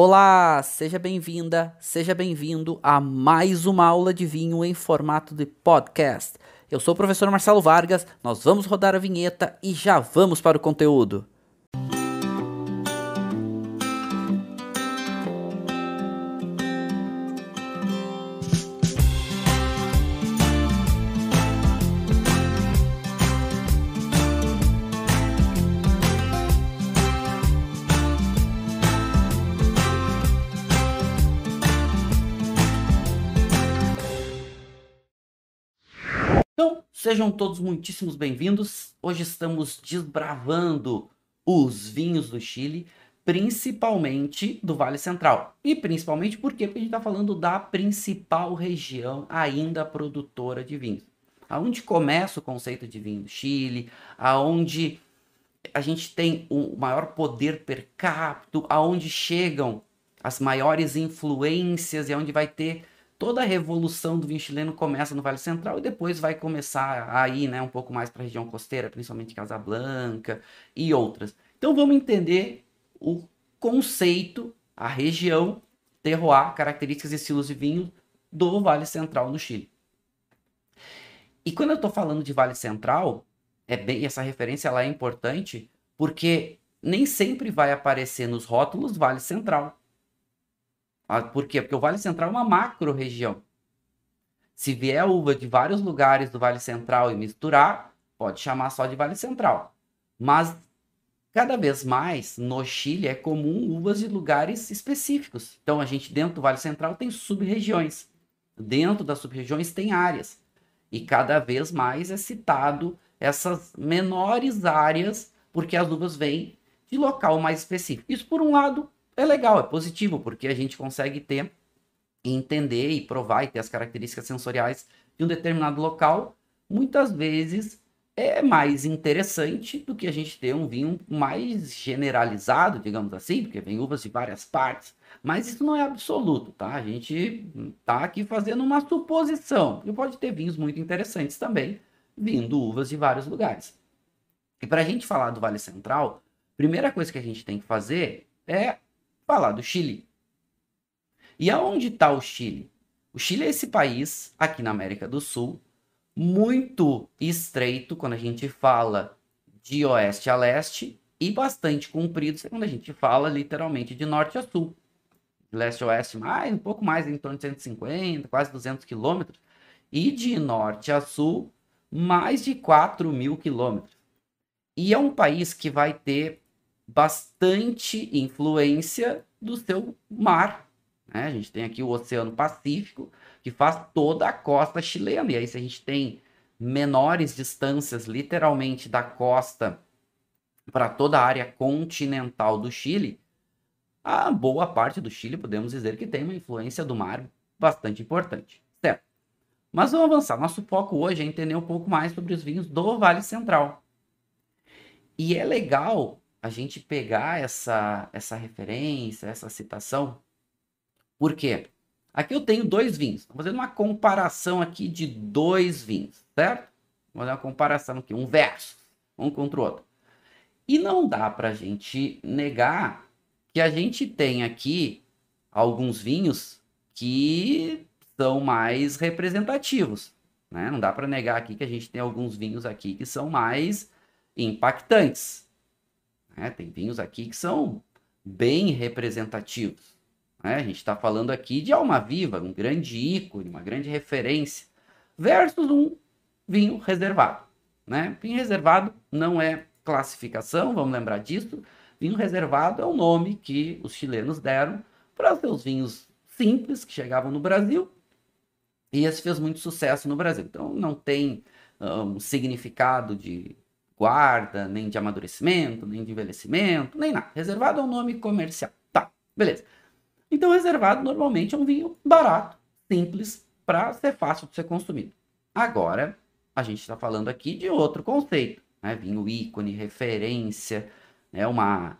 Olá, seja bem-vinda, seja bem-vindo a mais uma aula de vinho em formato de podcast. Eu sou o professor Marcelo Vargas, nós vamos rodar a vinheta e já vamos para o conteúdo. Sejam todos muitíssimos bem-vindos. Hoje estamos desbravando os vinhos do Chile, principalmente do Vale Central. E principalmente porque a gente está falando da principal região ainda produtora de vinhos. Aonde começa o conceito de vinho do Chile, aonde a gente tem o maior poder per capita, aonde chegam as maiores influências e aonde vai ter toda a revolução do vinho chileno começa no Vale Central e depois vai começar aí, né, um pouco mais para a região costeira, principalmente Casablanca e outras. Então vamos entender o conceito, a região, terroir, características e estilos de vinho do Vale Central no Chile. E quando eu estou falando de Vale Central, é bem essa referência ela é importante porque nem sempre vai aparecer nos rótulos Vale Central. Ah, por quê? Porque o Vale Central é uma macro região. Se vier uva de vários lugares do Vale Central e misturar, pode chamar só de Vale Central. Mas cada vez mais no Chile é comum uvas de lugares específicos. Então a gente dentro do Vale Central tem sub-regiões. Dentro das sub-regiões tem áreas. E cada vez mais é citado essas menores áreas porque as uvas vêm de local mais específico. Isso por um lado é legal, é positivo, porque a gente consegue ter entender e provar e ter as características sensoriais de um determinado local, muitas vezes é mais interessante do que a gente ter um vinho mais generalizado, digamos assim, porque vem uvas de várias partes. Mas isso não é absoluto, tá? A gente tá aqui fazendo uma suposição. E pode ter vinhos muito interessantes também, vindo uvas de vários lugares. E para a gente falar do Vale Central, primeira coisa que a gente tem que fazer é falar do Chile. E aonde está o Chile? O Chile é esse país, aqui na América do Sul, muito estreito quando a gente fala de oeste a leste e bastante comprido quando a gente fala literalmente de norte a sul. leste a oeste, mais, um pouco mais, em torno de 150, quase 200 quilômetros. E de norte a sul, mais de 4 mil quilômetros. E é um país que vai ter bastante influência do seu mar. Né? A gente tem aqui o Oceano Pacífico, que faz toda a costa chilena. E aí, se a gente tem menores distâncias, literalmente, da costa para toda a área continental do Chile, a boa parte do Chile, podemos dizer que tem uma influência do mar bastante importante. Mas vamos avançar. Nosso foco hoje é entender um pouco mais sobre os vinhos do Vale Central. E é legal a gente pegar essa, essa referência, essa citação. Por quê? Aqui eu tenho dois vinhos. Estou fazendo uma comparação aqui de dois vinhos, certo? Vou fazer uma comparação aqui, um verso, um contra o outro. E não dá para a gente negar que a gente tem aqui alguns vinhos que são mais representativos. Né? Não dá para negar aqui que a gente tem alguns vinhos aqui que são mais impactantes. Né? Tem vinhos aqui que são bem representativos. Né? A gente está falando aqui de Alma Viva, um grande ícone, uma grande referência, versus um vinho reservado. Né? Vinho reservado não é classificação, vamos lembrar disso. Vinho reservado é o nome que os chilenos deram para os seus vinhos simples que chegavam no Brasil. E esse fez muito sucesso no Brasil. Então não tem um significado de guarda, nem de amadurecimento, nem de envelhecimento, nem nada. Reservado é um nome comercial. Tá, beleza. Então, reservado normalmente é um vinho barato, simples, para ser fácil de ser consumido. Agora, a gente está falando aqui de outro conceito, né? Vinho ícone, referência, né? uma,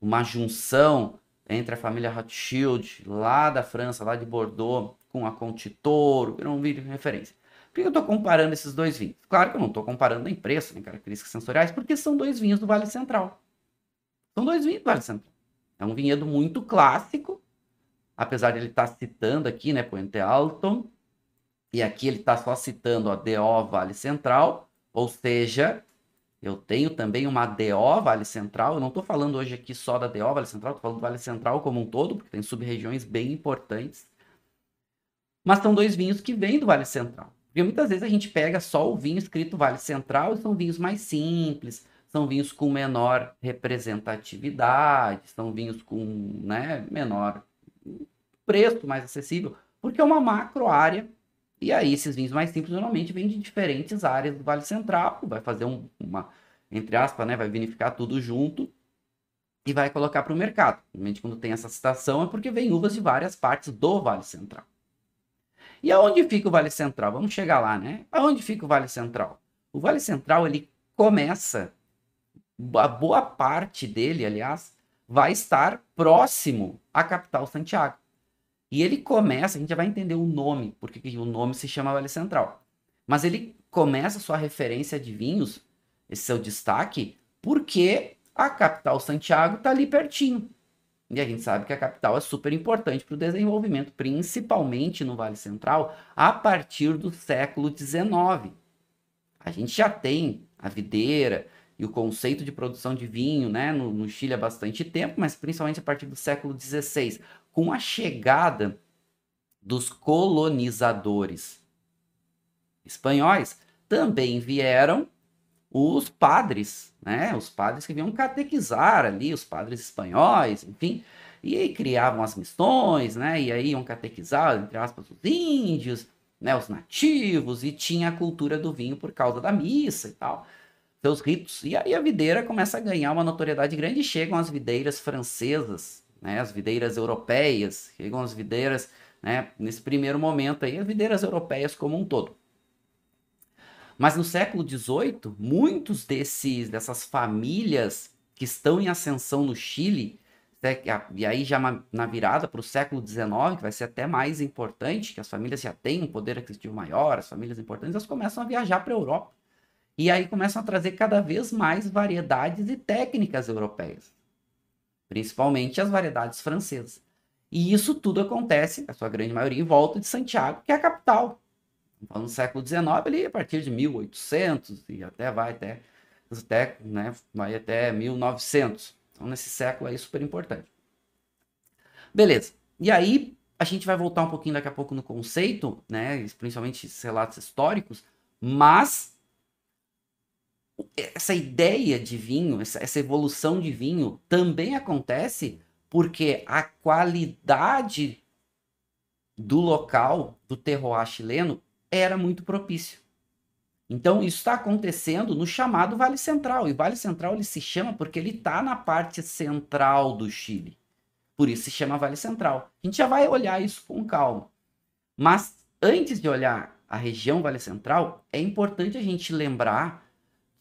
uma junção entre a família Rothschild, lá da França, lá de Bordeaux, com a Conti Toro, virou um vinho de referência. Por que eu estou comparando esses dois vinhos? Claro que eu não estou comparando a preço, nem características sensoriais, porque são dois vinhos do Vale Central. São dois vinhos do Vale Central. É um vinhedo muito clássico, apesar de ele estar tá citando aqui, né, Puente Alto, e aqui ele está só citando a DO Vale Central, ou seja, eu tenho também uma DO Vale Central. Eu não estou falando hoje aqui só da DO Vale Central, estou falando do Vale Central como um todo, porque tem sub-regiões bem importantes. Mas são dois vinhos que vêm do Vale Central. Porque muitas vezes a gente pega só o vinho escrito Vale Central e são vinhos mais simples, são vinhos com menor representatividade, são vinhos com né, menor preço mais acessível, porque é uma macro área. E aí, esses vinhos mais simples normalmente vêm de diferentes áreas do Vale Central, vai fazer um, uma, entre aspas, né, vai vinificar tudo junto e vai colocar para o mercado. Normalmente, quando tem essa citação, é porque vem uvas de várias partes do Vale Central. E aonde fica o Vale Central? Vamos chegar lá, né? Aonde fica o Vale Central? O Vale Central ele começa a boa parte dele, aliás, vai estar próximo à capital Santiago. E ele começa, a gente já vai entender o nome, porque o nome se chama Vale Central. Mas ele começa sua referência de vinhos, esse seu destaque, porque a capital Santiago está ali pertinho. E a gente sabe que a capital é super importante para o desenvolvimento, principalmente no Vale Central, a partir do século XIX. A gente já tem a videira e o conceito de produção de vinho né, no, no Chile há bastante tempo, mas principalmente a partir do século XVI, com a chegada dos colonizadores espanhóis, também vieram os padres, né? Os padres que vinham catequizar ali, os padres espanhóis, enfim, e criavam as missões, né? E aí iam catequizar, entre aspas, os índios, né? Os nativos, e tinha a cultura do vinho por causa da missa e tal, seus ritos. E aí a videira começa a ganhar uma notoriedade grande e chegam as videiras francesas, né? As videiras europeias, chegam as videiras, né? Nesse primeiro momento aí, as videiras europeias como um todo. Mas no século XVIII, muitos desses dessas famílias que estão em ascensão no Chile, né, e aí já na virada para o século XIX, que vai ser até mais importante, que as famílias já têm um poder aquisitivo maior, as famílias importantes, elas começam a viajar para a Europa. E aí começam a trazer cada vez mais variedades e técnicas europeias, principalmente as variedades francesas. E isso tudo acontece, a sua grande maioria, em volta de Santiago, que é a capital. Então, no século XIX, ali, a partir de 1800 e até vai até, até, né, vai até 1900. Então, nesse século aí, super importante. Beleza. E aí, a gente vai voltar um pouquinho daqui a pouco no conceito, né, principalmente esses relatos históricos, mas essa ideia de vinho, essa evolução de vinho também acontece porque a qualidade do local, do terroir chileno, era muito propício. Então, isso está acontecendo no chamado Vale Central. E Vale Central ele se chama porque ele está na parte central do Chile. Por isso se chama Vale Central. A gente já vai olhar isso com calma. Mas antes de olhar a região Vale Central, é importante a gente lembrar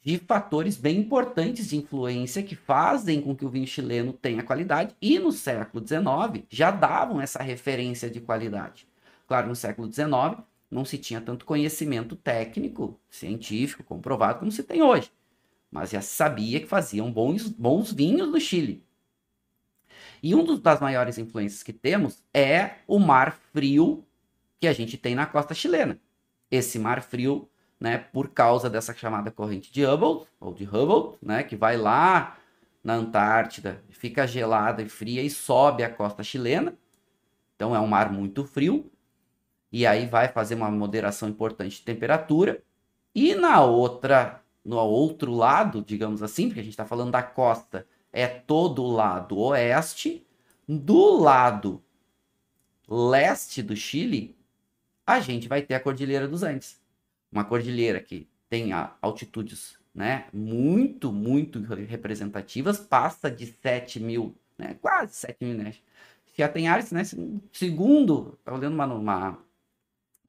de fatores bem importantes de influência que fazem com que o vinho chileno tenha qualidade e no século XIX já davam essa referência de qualidade. Claro, no século XIX não se tinha tanto conhecimento técnico, científico, comprovado como se tem hoje. Mas já sabia que faziam bons, bons vinhos no Chile. E uma das maiores influências que temos é o mar frio que a gente tem na costa chilena. Esse mar frio, né, por causa dessa chamada corrente de Hubble, ou de Hubble, né, que vai lá na Antártida, fica gelada e fria e sobe a costa chilena. Então é um mar muito frio e aí vai fazer uma moderação importante de temperatura. E na outra, no outro lado, digamos assim, porque a gente está falando da costa, é todo o lado oeste. Do lado leste do Chile, a gente vai ter a Cordilheira dos Andes. Uma cordilheira que tem ah, altitudes né, muito, muito representativas, passa de 7 mil, né, quase 7 mil, né? Se a tem Ares, né? Segundo, estava tá olhando uma, uma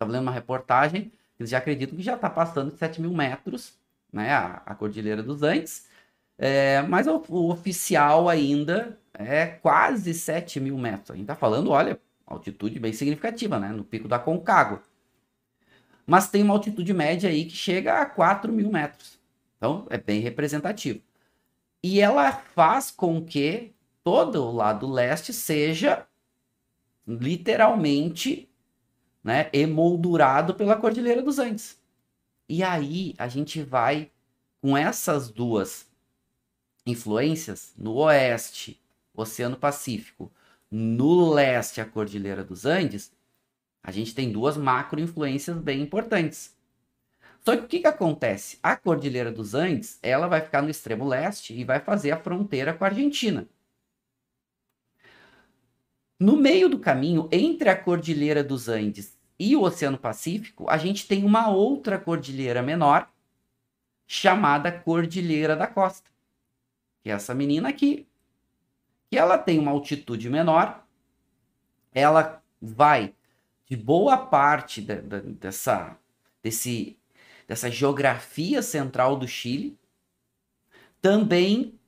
Estava lendo uma reportagem, eles já acreditam que já está passando de 7 mil metros, né? A, a Cordilheira dos Andes. É, mas o, o, oficial ainda é quase 7 mil metros. A gente está falando, olha, altitude bem significativa, né? No pico da Concagua. Mas tem uma altitude média aí que chega a 4 mil metros. Então, é bem representativo. E ela faz com que todo o lado leste seja literalmente né, emoldurado pela Cordilheira dos Andes. E aí a gente vai com essas duas influências no oeste, Oceano Pacífico, no leste, a Cordilheira dos Andes, a gente tem duas macro influências bem importantes. Só que o que, que acontece? A Cordilheira dos Andes, ela vai ficar no extremo leste e vai fazer a fronteira com a Argentina. No meio do caminho, entre a Cordilheira dos Andes e o Oceano Pacífico, a gente tem uma outra cordilheira menor, chamada Cordilheira da Costa. Que é essa menina aqui, que ela tem uma altitude menor, ela vai de boa parte dessa, desse, dessa geografia central do Chile, também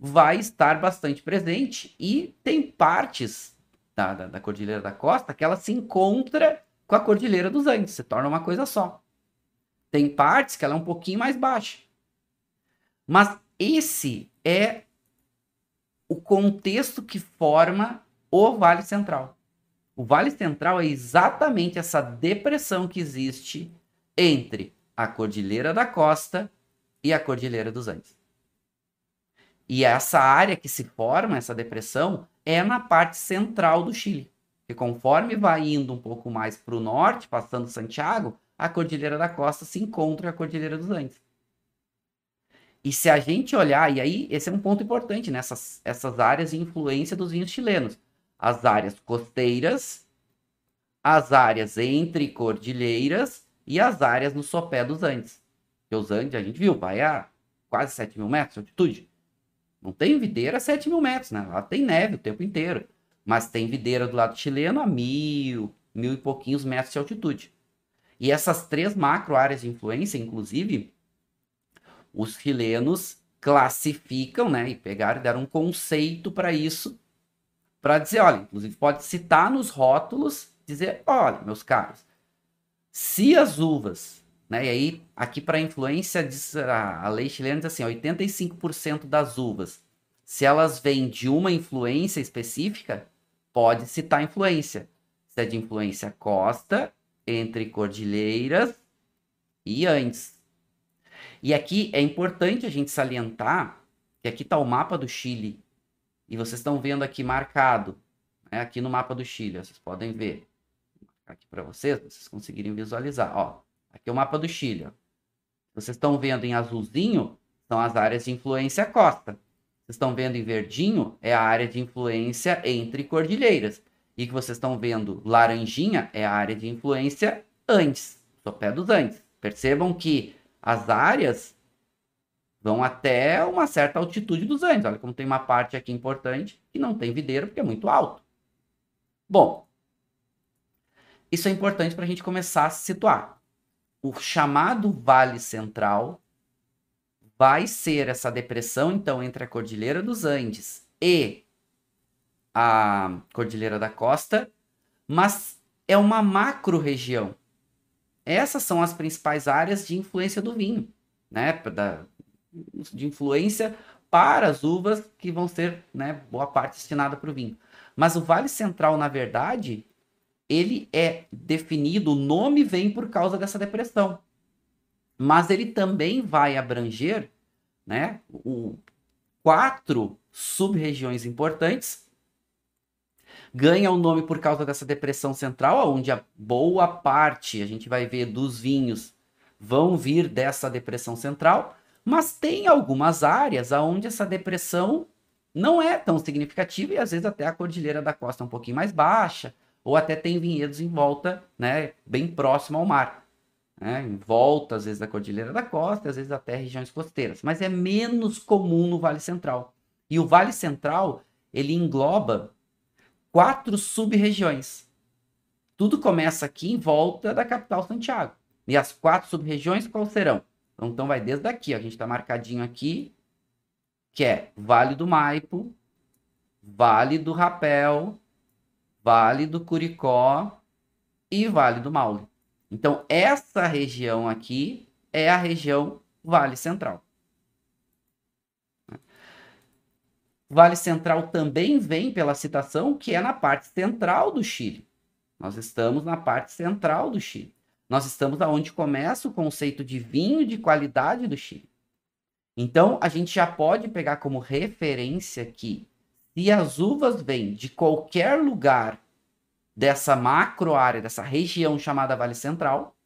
vai estar bastante presente e tem partes da, da, da Cordilheira da Costa, que ela se encontra com a Cordilheira dos Andes, se torna uma coisa só. Tem partes que ela é um pouquinho mais baixa. Mas esse é o contexto que forma o Vale Central. O Vale Central é exatamente essa depressão que existe entre a Cordilheira da Costa e a Cordilheira dos Andes. E é essa área que se forma, essa depressão, é na parte central do Chile. E conforme vai indo um pouco mais para o norte, passando Santiago, a Cordilheira da Costa se encontra com a Cordilheira dos Andes. E se a gente olhar, e aí esse é um ponto importante nessas né? essas áreas de influência dos vinhos chilenos, as áreas costeiras, as áreas entre cordilheiras e as áreas no sopé dos Andes. Porque os Andes, a gente viu, vai a quase 7 mil metros de altitude. Não tem videira a 7 mil metros, né? Lá tem neve o tempo inteiro. Mas tem videira do lado chileno a mil, mil e pouquinhos metros de altitude. E essas três macro áreas de influência, inclusive, os chilenos classificam, né? E pegaram e deram um conceito para isso, para dizer, olha, inclusive pode citar nos rótulos, dizer, olha, meus caros, se as uvas né? E aí, aqui para influência, diz, a, a lei chilena diz assim: 85% das uvas, se elas vêm de uma influência específica, pode citar influência. Se é de influência costa, entre cordilheiras e antes. E aqui é importante a gente salientar que aqui está o mapa do Chile. E vocês estão vendo aqui marcado, né? aqui no mapa do Chile, vocês podem ver. aqui para vocês, vocês conseguirem visualizar. Ó, Aqui é o mapa do Chile. Vocês estão vendo em azulzinho são as áreas de influência costa. Vocês estão vendo em verdinho é a área de influência entre cordilheiras. E que vocês estão vendo laranjinha é a área de influência antes, sopé dos Andes. Percebam que as áreas vão até uma certa altitude dos Andes. Olha como tem uma parte aqui importante que não tem videira porque é muito alto. Bom, isso é importante para a gente começar a se situar o chamado Vale Central vai ser essa depressão, então, entre a Cordilheira dos Andes e a Cordilheira da Costa, mas é uma macro-região. Essas são as principais áreas de influência do vinho, né? Da, de influência para as uvas que vão ser, né, boa parte destinada para o vinho. Mas o Vale Central, na verdade, ele é definido, o nome vem por causa dessa depressão. Mas ele também vai abranger, né, o, quatro sub-regiões importantes. Ganha o nome por causa dessa depressão central, onde a boa parte, a gente vai ver, dos vinhos vão vir dessa depressão central, mas tem algumas áreas onde essa depressão não é tão significativa e às vezes até a cordilheira da costa é um pouquinho mais baixa, ou até tem vinhedos em volta, né, bem próximo ao mar. Né, em volta, às vezes, da Cordilheira da Costa, às vezes até regiões costeiras. Mas é menos comum no Vale Central. E o Vale Central, ele engloba quatro sub-regiões. Tudo começa aqui em volta da capital Santiago. E as quatro sub-regiões quais serão? Então, então vai desde aqui, ó, a gente está marcadinho aqui, que é Vale do Maipo, Vale do Rapel, Vale do Curicó e Vale do Maule. Então, essa região aqui é a região Vale Central. Vale Central também vem pela citação que é na parte central do Chile. Nós estamos na parte central do Chile. Nós estamos aonde começa o conceito de vinho de qualidade do Chile. Então, a gente já pode pegar como referência que se as uvas vêm de qualquer lugar dessa macro área, dessa região chamada Vale Central,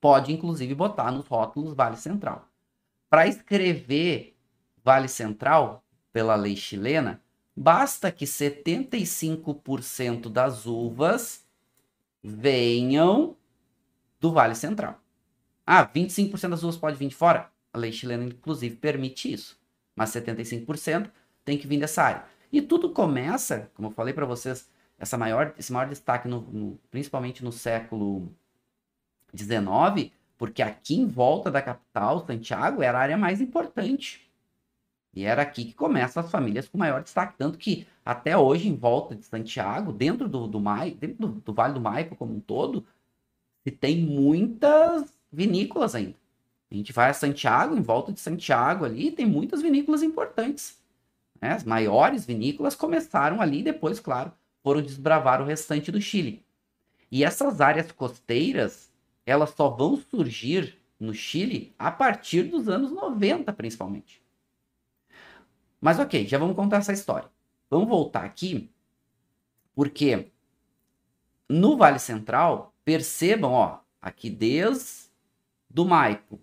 pode inclusive botar nos rótulos Vale Central. Para escrever Vale Central, pela lei chilena, basta que 75% das uvas venham do Vale Central. Ah, 25% das uvas pode vir de fora? A lei chilena, inclusive, permite isso. Mas 75%, tem que vir dessa área. E tudo começa, como eu falei para vocês, essa maior, esse maior destaque, no, no, principalmente no século XIX, porque aqui em volta da capital, Santiago, era a área mais importante. E era aqui que começam as famílias com maior destaque. Tanto que até hoje, em volta de Santiago, dentro do, do, Mai, dentro do, do Vale do Maipo como um todo, se tem muitas vinícolas ainda. A gente vai a Santiago, em volta de Santiago ali, tem muitas vinícolas importantes. Né? As maiores vinícolas começaram ali e depois, claro, foram desbravar o restante do Chile. E essas áreas costeiras, elas só vão surgir no Chile a partir dos anos 90, principalmente. Mas ok, já vamos contar essa história. Vamos voltar aqui, porque no Vale Central, percebam, ó, aqui desde do Maipo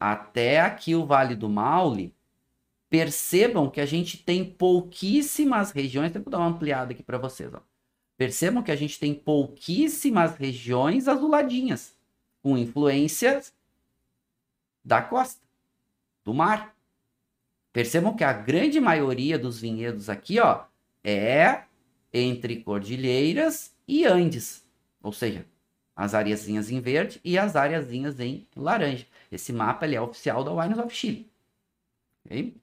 até aqui o Vale do Maule, percebam que a gente tem pouquíssimas regiões. Deixa eu dar uma ampliada aqui para vocês. Ó. Percebam que a gente tem pouquíssimas regiões azuladinhas, com influências da costa, do mar. Percebam que a grande maioria dos vinhedos aqui ó, é entre cordilheiras e Andes, ou seja, as areazinhas em verde e as areazinhas em laranja. Esse mapa ele é oficial da Wines of Chile. Okay?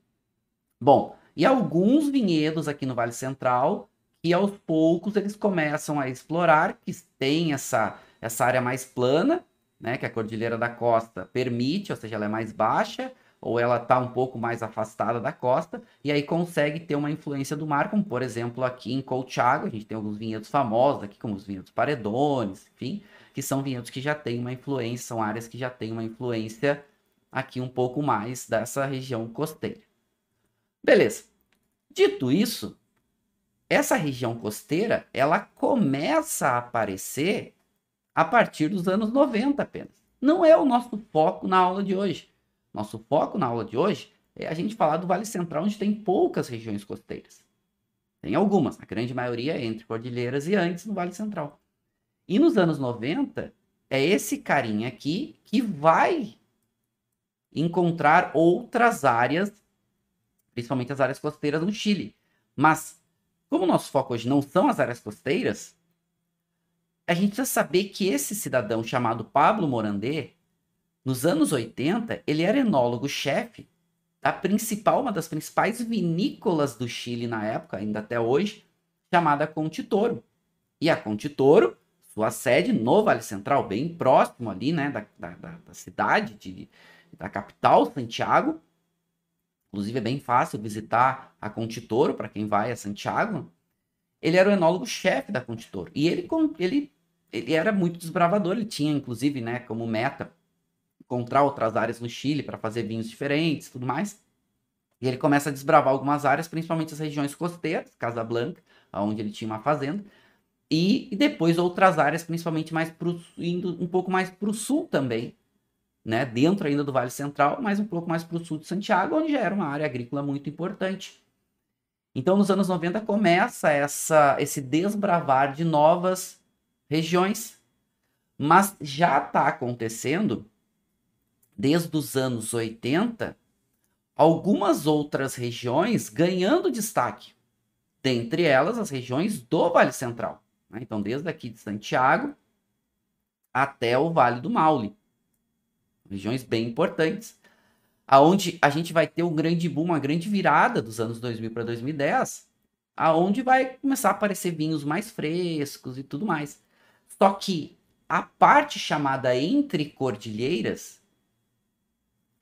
Bom, e alguns vinhedos aqui no Vale Central que aos poucos eles começam a explorar, que tem essa, essa área mais plana, né, que a Cordilheira da Costa permite, ou seja, ela é mais baixa, ou ela está um pouco mais afastada da costa, e aí consegue ter uma influência do mar, como por exemplo aqui em Colchago, a gente tem alguns vinhedos famosos aqui, como os vinhedos Paredones, enfim, que são vinhedos que já têm uma influência, são áreas que já têm uma influência aqui um pouco mais dessa região costeira. Beleza. Dito isso, essa região costeira, ela começa a aparecer a partir dos anos 90 apenas. Não é o nosso foco na aula de hoje. Nosso foco na aula de hoje é a gente falar do Vale Central, onde tem poucas regiões costeiras. Tem algumas, a grande maioria é entre Cordilheiras e antes no Vale Central. E nos anos 90, é esse carinha aqui que vai encontrar outras áreas principalmente as áreas costeiras no Chile. Mas, como o nosso foco hoje não são as áreas costeiras, a gente precisa saber que esse cidadão chamado Pablo Morandé, nos anos 80, ele era enólogo-chefe da principal, uma das principais vinícolas do Chile na época, ainda até hoje, chamada Contitoro. E a Contitoro, sua sede no Vale Central, bem próximo ali, né, da, da, da cidade, de, da capital, Santiago, inclusive é bem fácil visitar a Contitoro para quem vai a Santiago. Ele era o enólogo-chefe da Contitoro e ele, ele, ele era muito desbravador, ele tinha inclusive né, como meta encontrar outras áreas no Chile para fazer vinhos diferentes tudo mais. E ele começa a desbravar algumas áreas, principalmente as regiões costeiras, Casablanca, onde ele tinha uma fazenda, e, e depois outras áreas, principalmente mais pro, indo um pouco mais para o sul também, né, dentro ainda do Vale Central, mas um pouco mais para o sul de Santiago, onde já era uma área agrícola muito importante. Então, nos anos 90 começa essa, esse desbravar de novas regiões, mas já está acontecendo desde os anos 80 algumas outras regiões ganhando destaque, dentre elas as regiões do Vale Central. Né? Então, desde aqui de Santiago até o Vale do Maule regiões bem importantes, aonde a gente vai ter um grande boom, uma grande virada dos anos 2000 para 2010, aonde vai começar a aparecer vinhos mais frescos e tudo mais. Só que a parte chamada entre cordilheiras,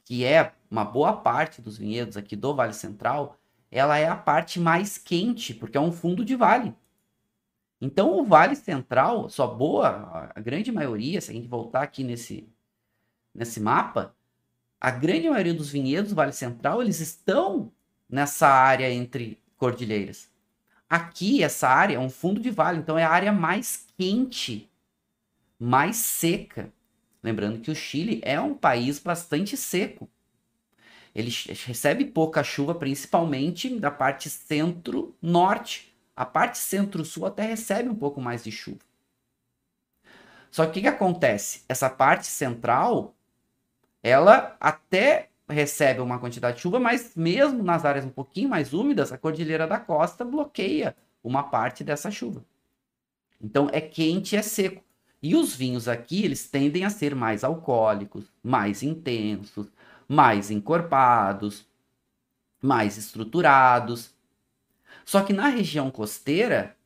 que é uma boa parte dos vinhedos aqui do Vale Central, ela é a parte mais quente, porque é um fundo de vale. Então o Vale Central, sua boa, a grande maioria, se a gente voltar aqui nesse nesse mapa, a grande maioria dos vinhedos do Vale Central, eles estão nessa área entre cordilheiras. Aqui, essa área é um fundo de vale, então é a área mais quente, mais seca. Lembrando que o Chile é um país bastante seco. Ele recebe pouca chuva, principalmente da parte centro-norte. A parte centro-sul até recebe um pouco mais de chuva. Só que o que acontece? Essa parte central ela até recebe uma quantidade de chuva, mas mesmo nas áreas um pouquinho mais úmidas, a cordilheira da costa bloqueia uma parte dessa chuva. Então é quente e é seco. E os vinhos aqui, eles tendem a ser mais alcoólicos, mais intensos, mais encorpados, mais estruturados. Só que na região costeira,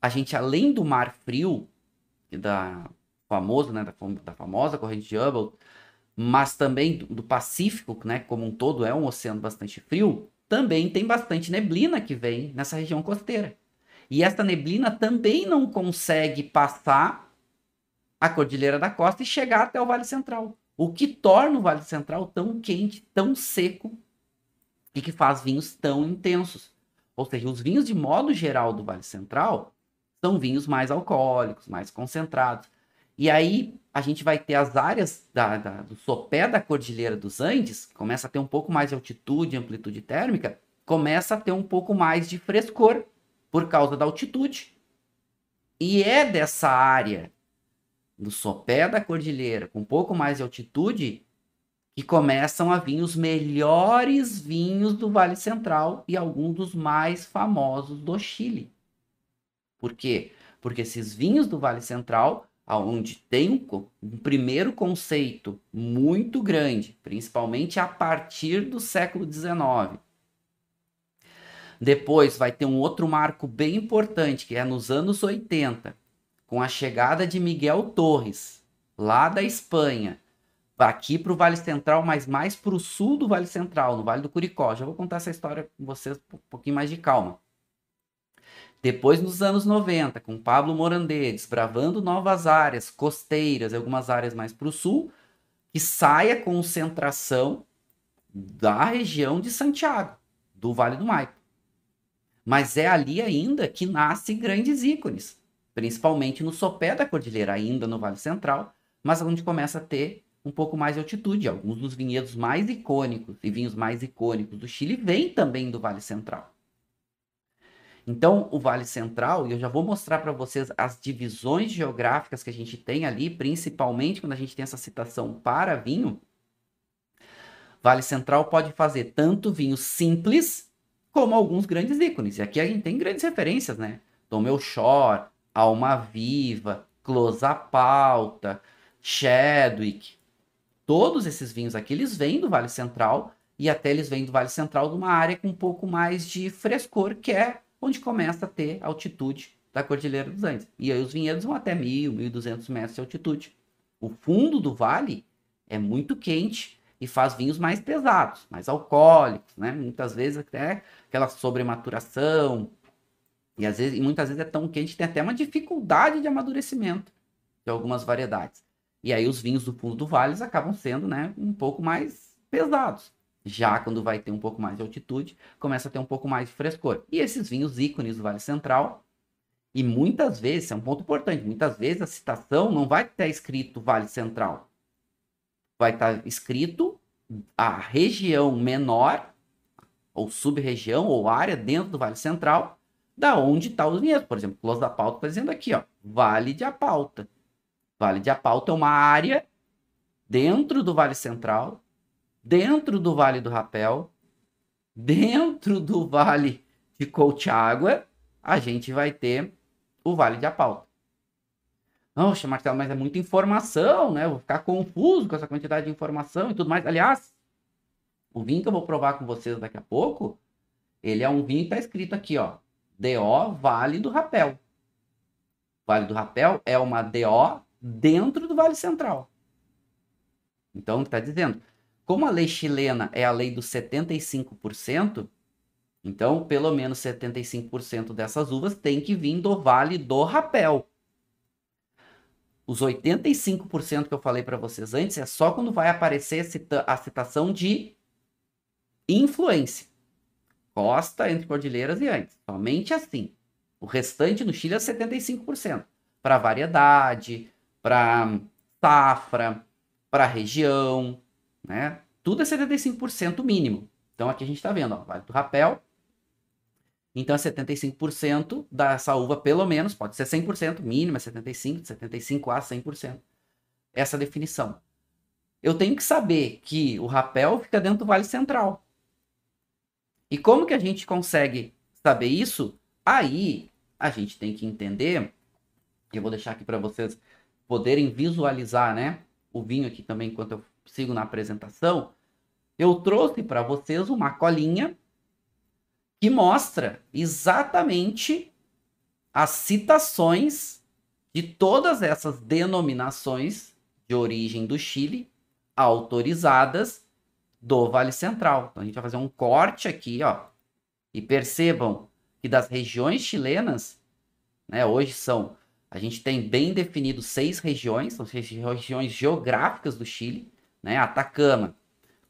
a gente além do mar frio, da famosa, né, da, da famosa corrente de Hubble, mas também do, Pacífico, né, como um todo, é um oceano bastante frio, também tem bastante neblina que vem nessa região costeira. E essa neblina também não consegue passar a Cordilheira da Costa e chegar até o Vale Central. O que torna o Vale Central tão quente, tão seco e que faz vinhos tão intensos. Ou seja, os vinhos de modo geral do Vale Central são vinhos mais alcoólicos, mais concentrados. E aí a gente vai ter as áreas da, da, do sopé da Cordilheira dos Andes, que começa a ter um pouco mais de altitude, amplitude térmica, começa a ter um pouco mais de frescor por causa da altitude. E é dessa área do sopé da cordilheira, com um pouco mais de altitude, que começam a vir os melhores vinhos do Vale Central e alguns dos mais famosos do Chile. Por quê? Porque esses vinhos do Vale Central onde tem um, um primeiro conceito muito grande, principalmente a partir do século XIX. Depois vai ter um outro marco bem importante, que é nos anos 80, com a chegada de Miguel Torres, lá da Espanha, aqui para o Vale Central, mas mais para o sul do Vale Central, no Vale do Curicó. Já vou contar essa história com vocês um pouquinho mais de calma. Depois, nos anos 90, com Pablo Morandê desbravando novas áreas costeiras, e algumas áreas mais para o sul, que sai a concentração da região de Santiago, do Vale do Maipo. Mas é ali ainda que nascem grandes ícones, principalmente no sopé da cordilheira, ainda no Vale Central, mas onde começa a ter um pouco mais de altitude. Alguns dos vinhedos mais icônicos e vinhos mais icônicos do Chile vêm também do Vale Central. Então, o Vale Central, e eu já vou mostrar para vocês as divisões geográficas que a gente tem ali, principalmente quando a gente tem essa citação para vinho. Vale Central pode fazer tanto vinho simples como alguns grandes ícones. E aqui a gente tem grandes referências, né? Tomeu Shore, Alma Viva, Close a Pauta, Chadwick. Todos esses vinhos aqui, eles vêm do Vale Central e até eles vêm do Vale Central de uma área com um pouco mais de frescor, que é onde começa a ter altitude da Cordilheira dos Andes. E aí os vinhedos vão até 1.000, 1.200 metros de altitude. O fundo do vale é muito quente e faz vinhos mais pesados, mais alcoólicos, né? Muitas vezes até aquela sobrematuração. E às vezes, e muitas vezes é tão quente que tem até uma dificuldade de amadurecimento de algumas variedades. E aí os vinhos do fundo do vale acabam sendo, né, um pouco mais pesados. Já quando vai ter um pouco mais de altitude, começa a ter um pouco mais de frescor. E esses vinhos ícones do Vale Central, e muitas vezes, é um ponto importante, muitas vezes a citação não vai estar escrito Vale Central. Vai estar escrito a região menor, ou sub-região, ou área dentro do Vale Central, da onde está os vinhedos. Por exemplo, Close da Pauta está dizendo aqui, ó, Vale de Apauta. Vale de Apauta é uma área dentro do Vale Central dentro do Vale do Rapel, dentro do Vale de Colchagua, a gente vai ter o Vale de Apalta. Nossa, Marcelo, mas é muita informação, né? Eu vou ficar confuso com essa quantidade de informação e tudo mais. Aliás, o vinho que eu vou provar com vocês daqui a pouco, ele é um vinho que está escrito aqui, ó. DO Vale do Rapel. Vale do Rapel é uma DO dentro do Vale Central. Então, está dizendo, como a lei chilena é a lei dos 75%, então pelo menos 75% dessas uvas tem que vir do Vale do Rapel. Os 85% que eu falei para vocês antes é só quando vai aparecer a, a citação de influência. Costa, entre cordilheiras e antes. Somente assim. O restante no Chile é 75%. Para variedade, para safra, para região, né? Tudo é 75% mínimo. Então aqui a gente está vendo, ó, vale do rapel. Então é 75% dessa uva, pelo menos, pode ser 100%, mínimo é 75%, 75% a 100%. Essa definição. Eu tenho que saber que o rapel fica dentro do Vale Central. E como que a gente consegue saber isso? Aí a gente tem que entender, eu vou deixar aqui para vocês poderem visualizar, né? O vinho aqui também enquanto eu sigo na apresentação, eu trouxe para vocês uma colinha que mostra exatamente as citações de todas essas denominações de origem do Chile autorizadas do Vale Central. Então a gente vai fazer um corte aqui, ó. E percebam que das regiões chilenas, né, hoje são, a gente tem bem definido seis regiões, são seis regiões geográficas do Chile né? Atacama,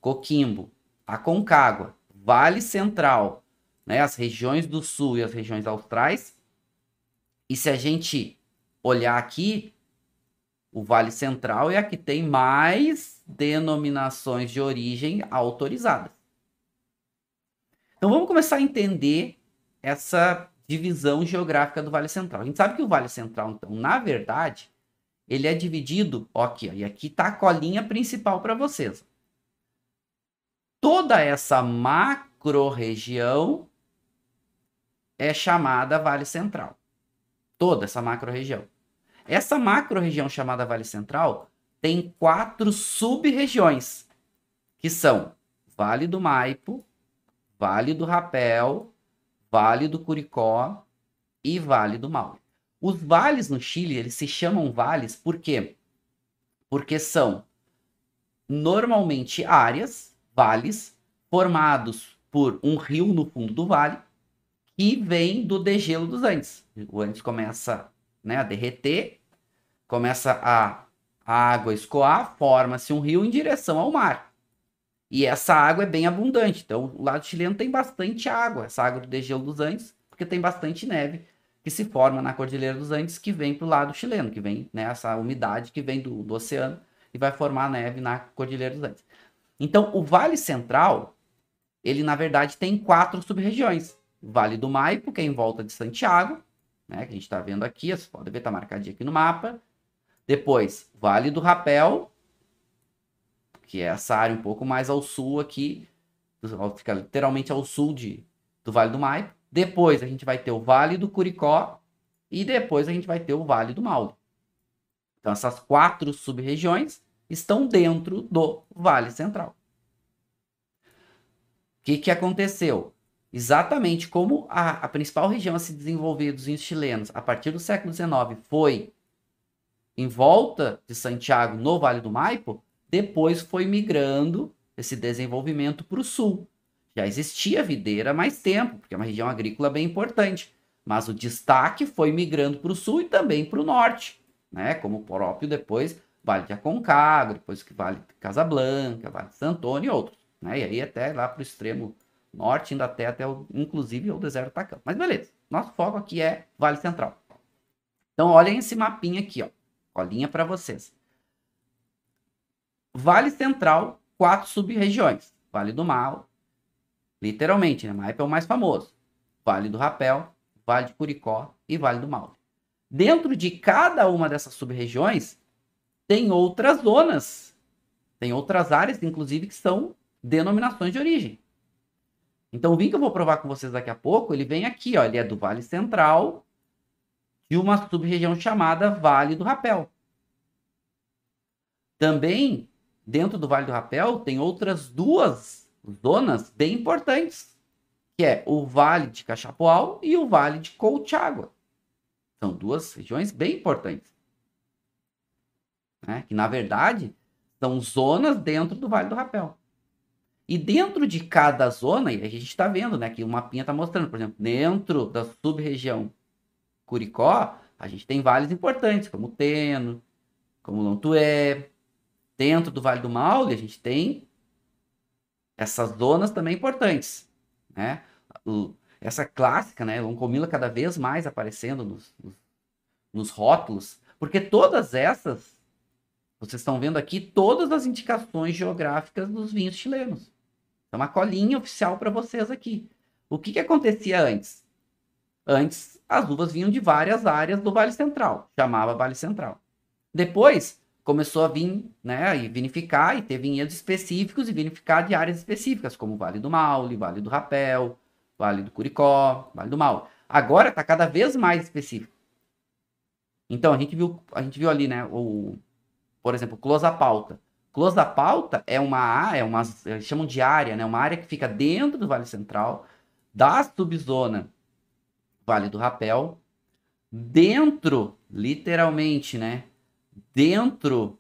Coquimbo, Aconcagua, Vale Central, né? As regiões do sul e as regiões austrais. E se a gente olhar aqui, o Vale Central é a que tem mais denominações de origem autorizadas. Então vamos começar a entender essa divisão geográfica do Vale Central. A gente sabe que o Vale Central, então, na verdade, ele é dividido, ó, aqui, ó, e aqui tá a colinha principal para vocês. Toda essa macro-região é chamada Vale Central. Toda essa macro-região. Essa macro-região chamada Vale Central tem quatro sub-regiões, que são Vale do Maipo, Vale do Rapel, Vale do Curicó e Vale do Mauro. Os vales no Chile, eles se chamam vales por quê? Porque são normalmente áreas, vales, formados por um rio no fundo do vale, que vem do degelo dos Andes. O Andes começa né, a derreter, começa a, a água escoar, forma-se um rio em direção ao mar. E essa água é bem abundante. Então, o lado chileno tem bastante água, essa água do degelo dos Andes, porque tem bastante neve que se forma na Cordilheira dos Andes, que vem para o lado chileno, que vem né, essa umidade que vem do, do oceano e vai formar neve na Cordilheira dos Andes. Então, o Vale Central, ele na verdade tem quatro sub-regiões. Vale do Maipo, que é em volta de Santiago, né, que a gente está vendo aqui, vocês podem ver, está marcadinho aqui no mapa. Depois, Vale do Rapel, que é essa área um pouco mais ao sul aqui, fica literalmente ao sul de, do Vale do Maipo. Depois a gente vai ter o Vale do Curicó e depois a gente vai ter o Vale do Maule. Então essas quatro sub-regiões estão dentro do Vale Central. O que, que aconteceu? Exatamente como a, a principal região a se desenvolver dos índios chilenos a partir do século XIX foi em volta de Santiago, no Vale do Maipo, depois foi migrando esse desenvolvimento para o sul. Já existia videira há mais tempo, porque é uma região agrícola bem importante. Mas o destaque foi migrando para o sul e também para o norte, né? Como o próprio depois Vale de Aconcagua, depois que Vale de Casablanca, Vale de Santônio e outros. Né? E aí até lá para o extremo norte, ainda até, até o, inclusive o deserto Atacama. Mas beleza, nosso foco aqui é Vale Central. Então olhem esse mapinha aqui, ó. Colinha para vocês. Vale Central, quatro sub-regiões. Vale do Mal, Literalmente, né? Maipa é o mais famoso. Vale do Rapel, Vale de Curicó e Vale do Maule. Dentro de cada uma dessas sub-regiões, tem outras zonas. Tem outras áreas, inclusive, que são denominações de origem. Então, o vinho que eu vou provar com vocês daqui a pouco, ele vem aqui, ó. Ele é do Vale Central e uma sub-região chamada Vale do Rapel. Também, dentro do Vale do Rapel, tem outras duas zonas bem importantes, que é o Vale de Cachapoal e o Vale de Colchagua. São duas regiões bem importantes. Né? Que, na verdade, são zonas dentro do Vale do Rapel. E dentro de cada zona, e a gente está vendo, né, que o mapinha está mostrando, por exemplo, dentro da sub-região Curicó, a gente tem vales importantes, como Teno, como Lontué. Dentro do Vale do Maule, a gente tem essas zonas também importantes, né? Essa clássica, né? Loncomila cada vez mais aparecendo nos, nos, nos rótulos, porque todas essas, vocês estão vendo aqui, todas as indicações geográficas dos vinhos chilenos. É uma colinha oficial para vocês aqui. O que, que acontecia antes? Antes, as uvas vinham de várias áreas do Vale Central, chamava Vale Central. Depois, começou a vir, né, e vinificar e ter vinhedos específicos e vinificar de áreas específicas, como Vale do Maule, Vale do Rapel, Vale do Curicó, Vale do Maule. Agora está cada vez mais específico. Então a gente viu, a gente viu ali, né, o por exemplo, Close da Pauta. Close da Pauta é uma é uma eles chamam de área, né, uma área que fica dentro do Vale Central, da subzona Vale do Rapel, dentro, literalmente, né, dentro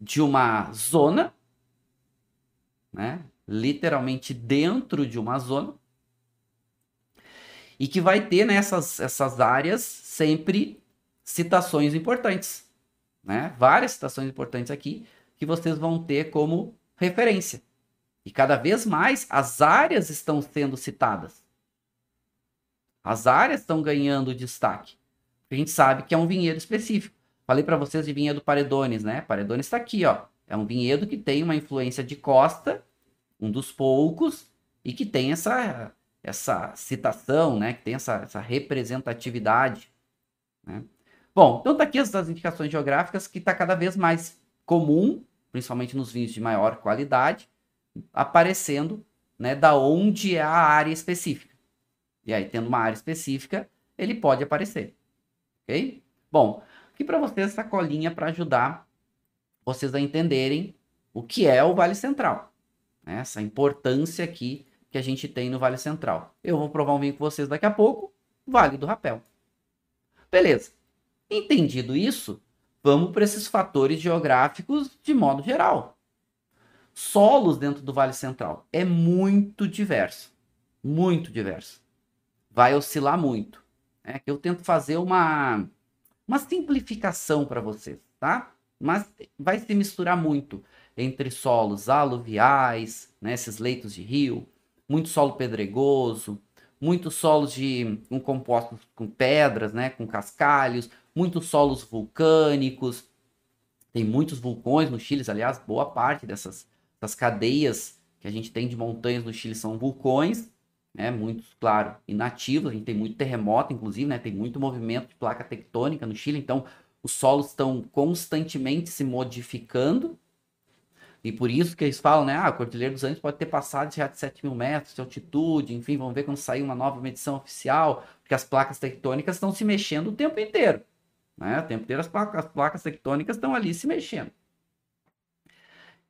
de uma zona, né? literalmente dentro de uma zona, e que vai ter nessas essas áreas sempre citações importantes, né? várias citações importantes aqui que vocês vão ter como referência. E cada vez mais as áreas estão sendo citadas. As áreas estão ganhando destaque. A gente sabe que é um vinhedo específico. Falei para vocês de vinhedo Paredones, né? Paredones está aqui, ó. É um vinhedo que tem uma influência de Costa, um dos poucos, e que tem essa essa citação, né? Que tem essa, essa representatividade. Né? Bom, então tá aqui as, as indicações geográficas que está cada vez mais comum, principalmente nos vinhos de maior qualidade, aparecendo, né? Da onde é a área específica. E aí, tendo uma área específica, ele pode aparecer. Ok? Bom, que para vocês essa colinha para ajudar vocês a entenderem o que é o Vale Central, né? essa importância aqui que a gente tem no Vale Central. Eu vou provar um vinho com vocês daqui a pouco, Vale do Rapel. Beleza. Entendido isso, vamos para esses fatores geográficos de modo geral. Solos dentro do Vale Central é muito diverso, muito diverso. Vai oscilar muito. É que eu tento fazer uma uma simplificação para vocês, tá? Mas vai se misturar muito entre solos aluviais, né, esses leitos de rio, muito solo pedregoso, muitos solos de um compostos com pedras, né, com cascalhos, muitos solos vulcânicos. Tem muitos vulcões no Chile, aliás, boa parte dessas, dessas cadeias que a gente tem de montanhas no Chile são vulcões né? Muitos, claro, inativos, a gente tem muito terremoto, inclusive, né? Tem muito movimento de placa tectônica no Chile, então os solos estão constantemente se modificando. E por isso que eles falam, né? Ah, a Cordilheira dos Andes pode ter passado já de 7 mil metros de altitude, enfim, vamos ver quando sair uma nova medição oficial, porque as placas tectônicas estão se mexendo o tempo inteiro. Né? O tempo inteiro as placas, as placas tectônicas estão ali se mexendo.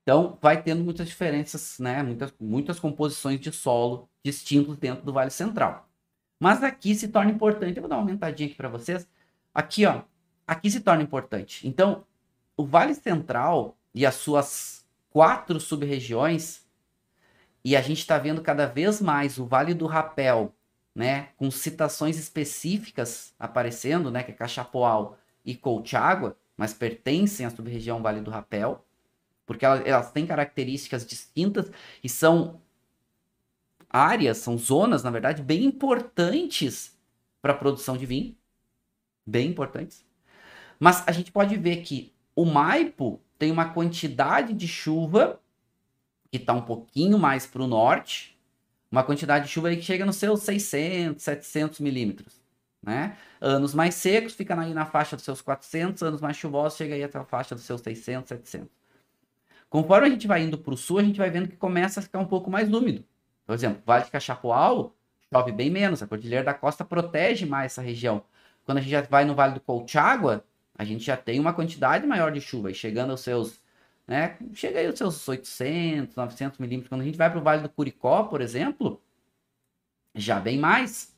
Então, vai tendo muitas diferenças, né? Muitas, muitas composições de solo distintos dentro do Vale Central. Mas aqui se torna importante. Eu vou dar uma aumentadinha aqui para vocês. Aqui, ó. Aqui se torna importante. Então, o Vale Central e as suas quatro sub-regiões, e a gente está vendo cada vez mais o Vale do Rapel, né? Com citações específicas aparecendo, né? Que é Cachapoal e Colchagua, mas pertencem à sub-região Vale do Rapel porque elas, elas têm características distintas e são áreas, são zonas, na verdade, bem importantes para a produção de vinho, bem importantes. Mas a gente pode ver que o Maipo tem uma quantidade de chuva que está um pouquinho mais para o norte, uma quantidade de chuva aí que chega nos seus 600, 700 milímetros. Né? Anos mais secos fica aí na faixa dos seus 400, anos mais chuvosos chega aí até a faixa dos seus 600, 700. Conforme a gente vai indo para o sul, a gente vai vendo que começa a ficar um pouco mais úmido. Por exemplo, Vale de Cachapoal chove bem menos, a Cordilheira da Costa protege mais essa região. Quando a gente já vai no Vale do Colchagua, a gente já tem uma quantidade maior de chuva, e chegando aos seus, né, chega aí aos seus 800, 900 milímetros. Quando a gente vai para o Vale do Curicó, por exemplo, já vem mais.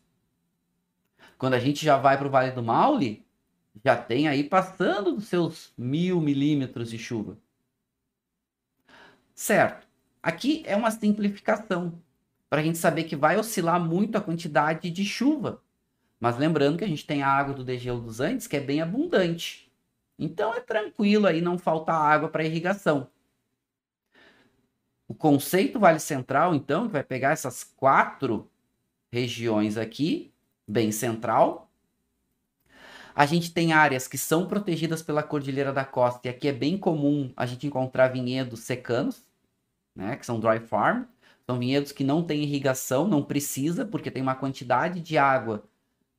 Quando a gente já vai para o Vale do Maule, já tem aí passando dos seus mil milímetros de chuva. Certo. Aqui é uma simplificação para a gente saber que vai oscilar muito a quantidade de chuva. Mas lembrando que a gente tem a água do degelo dos Andes, que é bem abundante. Então é tranquilo aí não faltar água para irrigação. O conceito Vale Central, então, que vai pegar essas quatro regiões aqui, bem central, a gente tem áreas que são protegidas pela Cordilheira da Costa, e aqui é bem comum a gente encontrar vinhedos secanos, né, que são dry farm. São vinhedos que não têm irrigação, não precisa, porque tem uma quantidade de água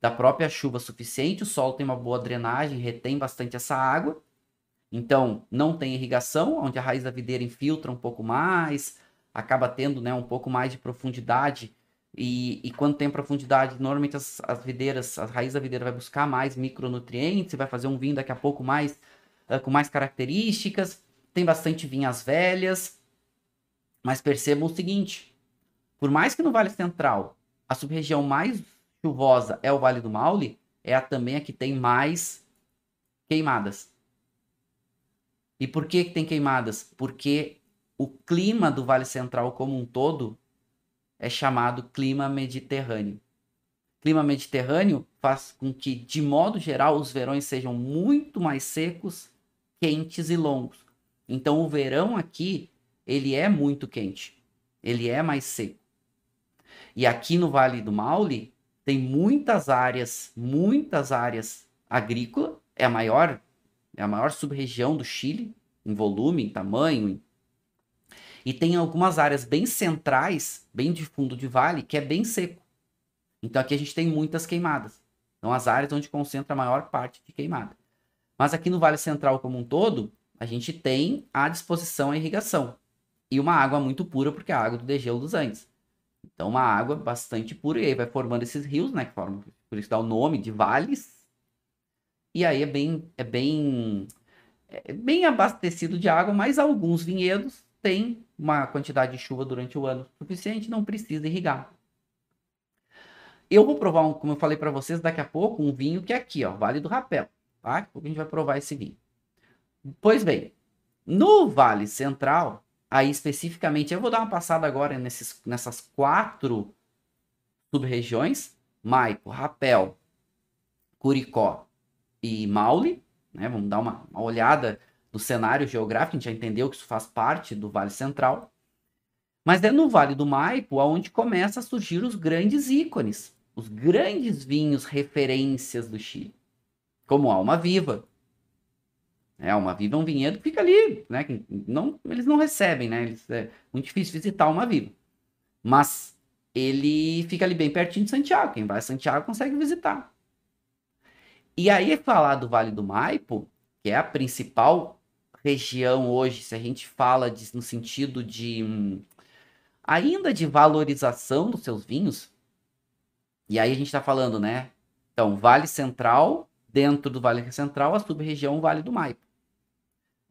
da própria chuva suficiente, o solo tem uma boa drenagem, retém bastante essa água. Então, não tem irrigação, onde a raiz da videira infiltra um pouco mais, acaba tendo né, um pouco mais de profundidade e, e quando tem profundidade, normalmente as, as videiras, a raiz da videira vai buscar mais micronutrientes, vai fazer um vinho daqui a pouco mais uh, com mais características. Tem bastante vinhas velhas. Mas percebam o seguinte: por mais que no Vale Central a sub-região mais chuvosa é o Vale do Maule, é a, também a que tem mais queimadas. E por que, que tem queimadas? Porque o clima do Vale Central como um todo é chamado clima mediterrâneo. Clima mediterrâneo faz com que, de modo geral, os verões sejam muito mais secos, quentes e longos. Então, o verão aqui, ele é muito quente, ele é mais seco. E aqui no Vale do Maule, tem muitas áreas, muitas áreas agrícolas. é a maior, é a maior sub-região do Chile, em volume, em tamanho, em e tem algumas áreas bem centrais, bem de fundo de vale, que é bem seco. Então aqui a gente tem muitas queimadas. Então as áreas onde concentra a maior parte de queimada. Mas aqui no Vale Central como um todo, a gente tem à disposição a irrigação. E uma água muito pura, porque é a água do degelo dos Andes. Então uma água bastante pura, e aí vai formando esses rios, né? Que formam, por isso dá o nome de vales. E aí é bem, é bem, é bem abastecido de água, mas alguns vinhedos tem uma quantidade de chuva durante o ano suficiente, não precisa irrigar. Eu vou provar, um, como eu falei para vocês, daqui a pouco, um vinho que é aqui, ó, Vale do Rapel, tá? Daqui a pouco a gente vai provar esse vinho. Pois bem, no Vale Central, aí especificamente, eu vou dar uma passada agora nesses, nessas quatro sub-regiões, Maipo, Rapel, Curicó e Maule, né? Vamos dar uma, uma olhada do cenário geográfico, a gente já entendeu que isso faz parte do Vale Central. Mas é no Vale do Maipo aonde começa a surgir os grandes ícones, os grandes vinhos referências do Chile, como Alma Viva. É, Alma Viva é um vinhedo que fica ali, né? Não, eles não recebem, né? Eles, é muito difícil visitar Alma Viva. Mas ele fica ali bem pertinho de Santiago. Quem vai a Santiago consegue visitar. E aí falar do Vale do Maipo, que é a principal região hoje, se a gente fala de, no sentido de ainda de valorização dos seus vinhos, e aí a gente está falando, né? Então, Vale Central, dentro do Vale Central, a sub-região Vale do Maipo.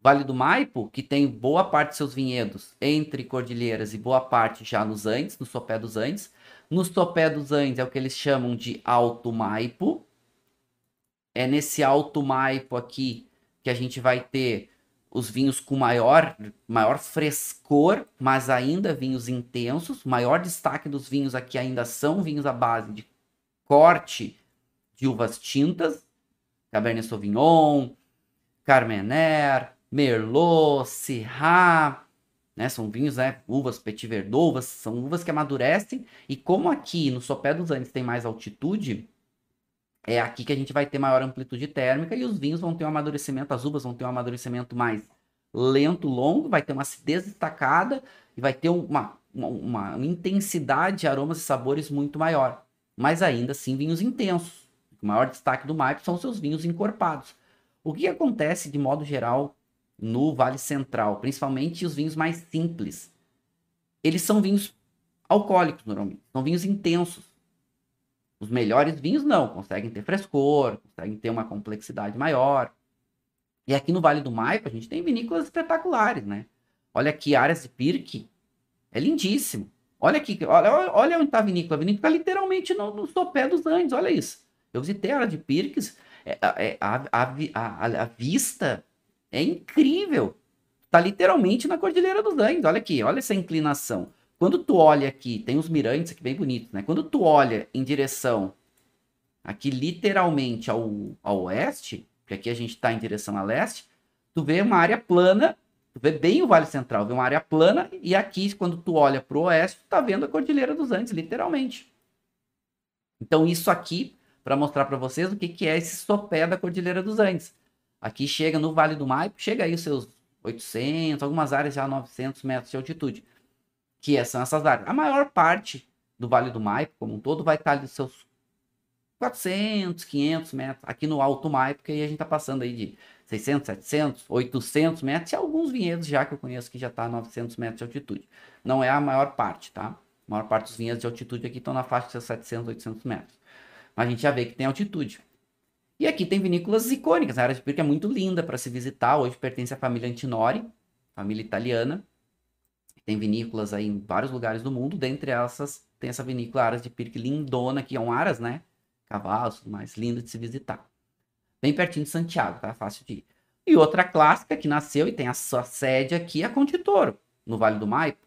Vale do Maipo, que tem boa parte de seus vinhedos entre cordilheiras e boa parte já nos Andes, no sopé dos Andes. No sopé dos Andes é o que eles chamam de Alto Maipo. É nesse Alto Maipo aqui que a gente vai ter os vinhos com maior, maior frescor, mas ainda vinhos intensos. O maior destaque dos vinhos aqui ainda são vinhos à base de corte de uvas tintas, Cabernet Sauvignon, Carmener, Merlot, Syrah, né? São vinhos, né? Uvas Petit Verdot, uvas, são uvas que amadurecem. E como aqui no Sopé dos Andes tem mais altitude, é aqui que a gente vai ter maior amplitude térmica e os vinhos vão ter um amadurecimento, as uvas vão ter um amadurecimento mais lento, longo, vai ter uma acidez destacada e vai ter uma, uma, uma intensidade de aromas e sabores muito maior. Mas ainda assim, vinhos intensos. O maior destaque do MAIP são os seus vinhos encorpados. O que acontece de modo geral no Vale Central, principalmente os vinhos mais simples? Eles são vinhos alcoólicos normalmente, são vinhos intensos. Os melhores vinhos não, conseguem ter frescor, conseguem ter uma complexidade maior. E aqui no Vale do Maipo a gente tem vinícolas espetaculares, né? Olha aqui, áreas de Pirque, é lindíssimo. Olha aqui, olha, olha onde está a vinícola. A vinícola está literalmente no, no sopé dos Andes, olha isso. Eu visitei a área de Pirques, é, é, a, a, a, a vista é incrível. Está literalmente na Cordilheira dos Andes, olha aqui, olha essa inclinação. Quando tu olha aqui, tem uns mirantes aqui bem bonitos, né? Quando tu olha em direção aqui literalmente ao, ao oeste, porque aqui a gente está em direção a leste, tu vê uma área plana, tu vê bem o Vale Central, vê uma área plana, e aqui, quando tu olha para o oeste, tu tá vendo a Cordilheira dos Andes, literalmente. Então, isso aqui, para mostrar para vocês o que, que é esse sopé da Cordilheira dos Andes. Aqui chega no Vale do Maipo, chega aí os seus 800, algumas áreas já 900 metros de altitude que é, são essas áreas. A maior parte do Vale do Maipo, como um todo, vai estar tá ali nos seus 400, 500 metros. Aqui no Alto Maipo, que aí a gente está passando aí de 600, 700, 800 metros. E alguns vinhedos já que eu conheço que já está a 900 metros de altitude. Não é a maior parte, tá? A maior parte dos vinhedos de altitude aqui estão na faixa de seus 700, 800 metros. Mas a gente já vê que tem altitude. E aqui tem vinícolas icônicas. A área de Pirca é muito linda para se visitar. Hoje pertence à família Antinori, família italiana. Tem vinícolas aí em vários lugares do mundo, dentre essas tem essa vinícola Aras de Pirque lindona, que é um Aras, né? Cavalos, mais lindo de se visitar. Bem pertinho de Santiago, tá? Fácil de ir. E outra clássica que nasceu e tem a sua sede aqui é a Contitoro, no Vale do Maipo.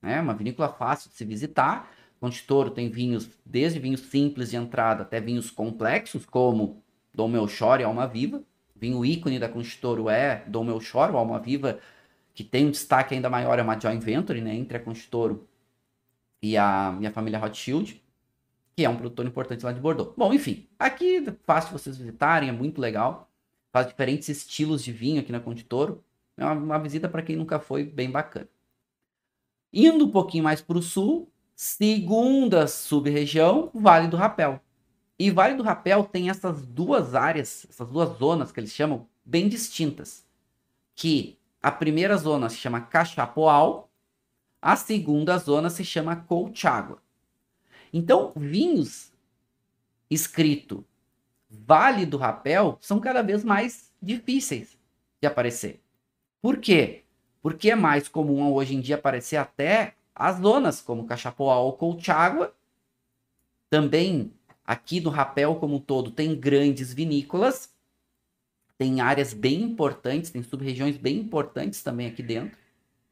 É uma vinícola fácil de se visitar. Contitoro tem vinhos, desde vinhos simples de entrada até vinhos complexos, como Dom Melchor e Alma Viva. Vinho ícone da Contitoro é Dom Melchor, o Alma Viva que tem um destaque ainda maior, é uma joint venture, né, entre a Constitoro e a, minha família Rothschild, que é um produtor importante lá de Bordeaux. Bom, enfim, aqui fácil vocês visitarem, é muito legal. Faz diferentes estilos de vinho aqui na Conditoro. É uma, uma visita para quem nunca foi, bem bacana. Indo um pouquinho mais para o sul, segunda sub-região, Vale do Rapel. E Vale do Rapel tem essas duas áreas, essas duas zonas que eles chamam, bem distintas. Que a primeira zona se chama Cachapoal, a segunda zona se chama Colchagua. Então, vinhos escrito Vale do Rapel são cada vez mais difíceis de aparecer. Por quê? Porque é mais comum hoje em dia aparecer até as zonas como Cachapoal ou Colchagua. Também aqui no Rapel como um todo tem grandes vinícolas tem áreas bem importantes, tem sub-regiões bem importantes também aqui dentro,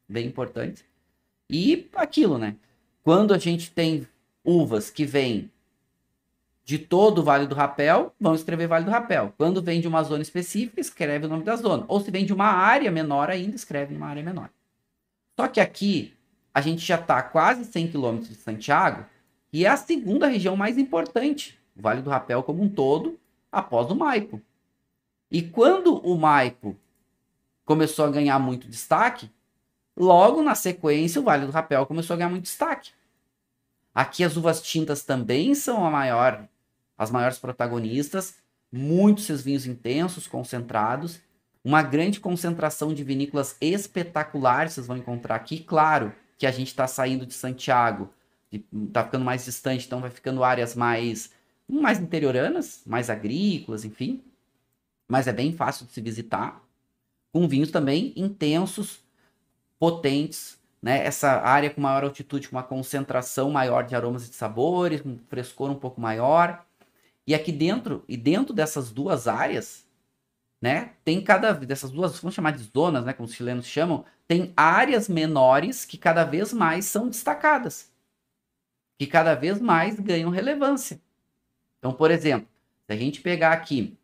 bem importantes. E aquilo, né? Quando a gente tem uvas que vêm de todo o Vale do Rapel, vão escrever Vale do Rapel. Quando vem de uma zona específica, escreve o nome da zona. Ou se vem de uma área menor ainda, escreve uma área menor. Só que aqui a gente já está a quase 100 quilômetros de Santiago e é a segunda região mais importante, o Vale do Rapel como um todo, após o Maipo. E quando o Maipo começou a ganhar muito destaque, logo na sequência o Vale do Rapel começou a ganhar muito destaque. Aqui as uvas tintas também são a maior, as maiores protagonistas, muitos seus vinhos intensos, concentrados, uma grande concentração de vinícolas espetaculares, vocês vão encontrar aqui, claro que a gente está saindo de Santiago, está ficando mais distante, então vai ficando áreas mais mais interioranas, mais agrícolas, enfim mas é bem fácil de se visitar. Com vinhos também intensos, potentes, né? Essa área com maior altitude, com uma concentração maior de aromas e de sabores, com um frescor um pouco maior. E aqui dentro, e dentro dessas duas áreas, né? Tem cada dessas duas, vamos chamar de zonas, né, como os chilenos chamam, tem áreas menores que cada vez mais são destacadas, que cada vez mais ganham relevância. Então, por exemplo, se a gente pegar aqui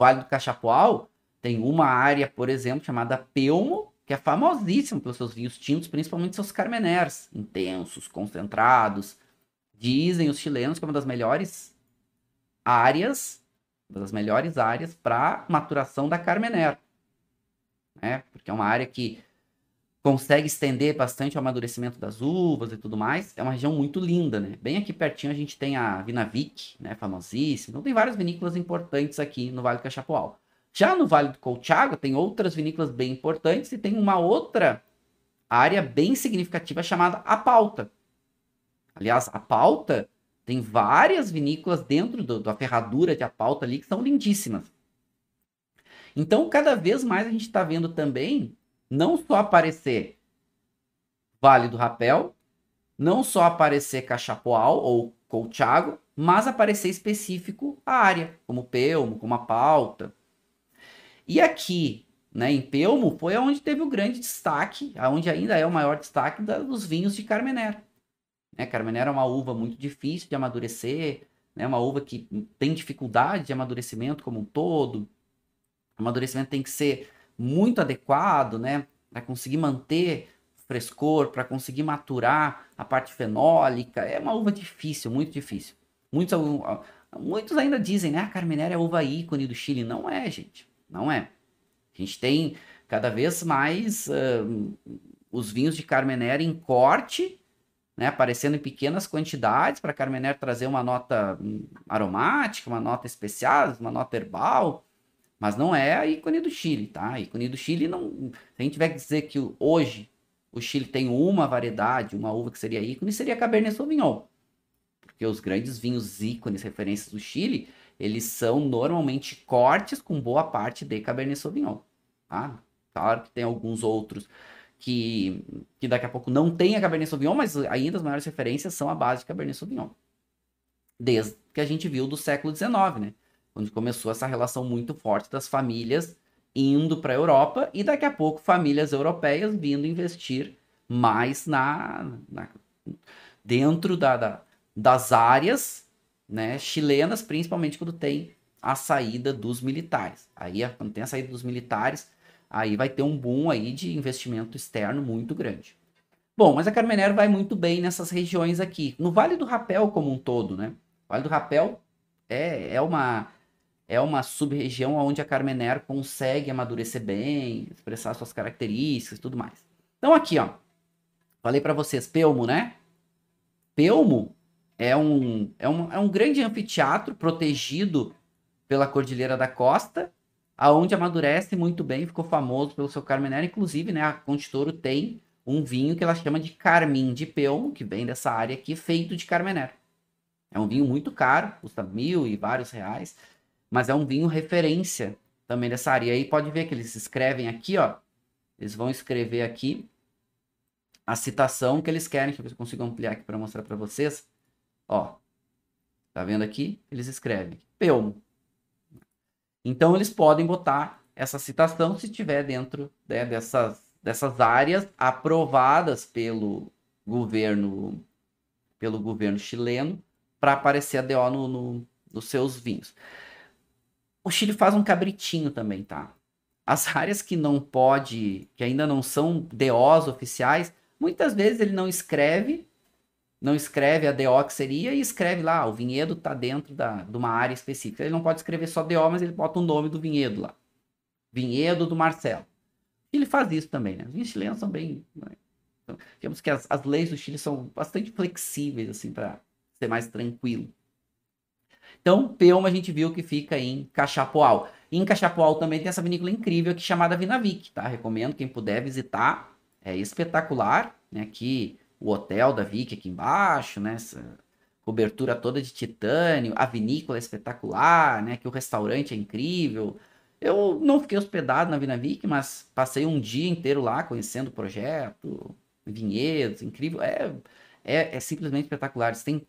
Vale do Cachapoal tem uma área, por exemplo, chamada Pelmo, que é famosíssima pelos seus vinhos tintos, principalmente seus carmeners, intensos, concentrados. Dizem os chilenos que é uma das melhores áreas, uma das melhores áreas para maturação da carmener. Né? Porque é uma área que consegue estender bastante o amadurecimento das uvas e tudo mais. É uma região muito linda, né? Bem aqui pertinho a gente tem a Vinavic, né? Famosíssima. Então tem várias vinícolas importantes aqui no Vale do Cachapoal. Já no Vale do Colchago tem outras vinícolas bem importantes e tem uma outra área bem significativa chamada a pauta. Aliás, a pauta tem várias vinícolas dentro do, da ferradura de a pauta ali que são lindíssimas. Então, cada vez mais a gente está vendo também não só aparecer Vale do Rapel, não só aparecer Cachapoal ou Colchago, mas aparecer específico a área, como Pelmo, como a pauta. E aqui, né, em Pelmo, foi onde teve o grande destaque, onde ainda é o maior destaque da, dos vinhos de Carmener. Né, é uma uva muito difícil de amadurecer, né, uma uva que tem dificuldade de amadurecimento como um todo. O amadurecimento tem que ser muito adequado, né? Para conseguir manter frescor, para conseguir maturar a parte fenólica. É uma uva difícil, muito difícil. Muitos, muitos ainda dizem, né? A ah, Carmenere é a uva ícone do Chile. Não é, gente. Não é. A gente tem cada vez mais uh, os vinhos de Carmenere em corte, né? Aparecendo em pequenas quantidades para Carmenere trazer uma nota hum, aromática, uma nota especial, uma nota herbal. Mas não é a ícone do Chile, tá? A ícone do Chile não. Se a gente tiver que dizer que hoje o Chile tem uma variedade, uma uva que seria ícone, seria Cabernet Sauvignon. Porque os grandes vinhos ícones, referências do Chile, eles são normalmente cortes com boa parte de Cabernet Sauvignon, tá? Claro que tem alguns outros que, que daqui a pouco não tem a Cabernet Sauvignon, mas ainda as maiores referências são a base de Cabernet Sauvignon. Desde que a gente viu do século XIX, né? onde começou essa relação muito forte das famílias indo para a Europa e daqui a pouco famílias europeias vindo investir mais na, na dentro da, da, das áreas né, chilenas, principalmente quando tem a saída dos militares. Aí quando tem a saída dos militares, aí vai ter um boom aí de investimento externo muito grande. Bom, mas a Carmenero vai muito bem nessas regiões aqui. No Vale do Rapel como um todo, né? O vale do Rapel é, é uma é uma sub-região onde a Carmener consegue amadurecer bem, expressar suas características e tudo mais. Então aqui, ó, falei para vocês, Pelmo, né? Pelmo é um, é, um, é um grande anfiteatro protegido pela Cordilheira da Costa, aonde amadurece muito bem, ficou famoso pelo seu Carmener, inclusive, né, a Contitoro tem um vinho que ela chama de Carmin de Pelmo, que vem dessa área aqui, feito de Carmener. É um vinho muito caro, custa mil e vários reais, mas é um vinho referência também dessa área. E aí pode ver que eles escrevem aqui, ó. Eles vão escrever aqui a citação que eles querem. Deixa eu ver se eu consigo ampliar aqui para mostrar para vocês. Ó, tá vendo aqui? Eles escrevem Peumo. Então eles podem botar essa citação se tiver dentro né, dessas, dessas áreas aprovadas pelo governo pelo governo chileno para aparecer a DO no, no, nos seus vinhos. O Chile faz um cabritinho também, tá? As áreas que não pode, que ainda não são DOs oficiais, muitas vezes ele não escreve, não escreve a DO que seria e escreve lá, ah, o vinhedo está dentro da, de uma área específica. Ele não pode escrever só DO, mas ele bota o nome do vinhedo lá. Vinhedo do Marcelo. Ele faz isso também, né? Os chilenos são bem. Né? Então, digamos que as, as leis do Chile são bastante flexíveis, assim, para ser mais tranquilo. Então, Pelma a gente viu que fica em Cachapoal. E em Cachapoal também tem essa vinícola incrível aqui chamada Vinavic, tá? Recomendo quem puder visitar. É espetacular, né? Aqui o hotel da Vic aqui embaixo, né? Essa cobertura toda de titânio, a vinícola é espetacular, né? Que o restaurante é incrível. Eu não fiquei hospedado na Vinavic, mas passei um dia inteiro lá conhecendo o projeto, vinhedos, incrível. É, é, é simplesmente espetacular. Eles têm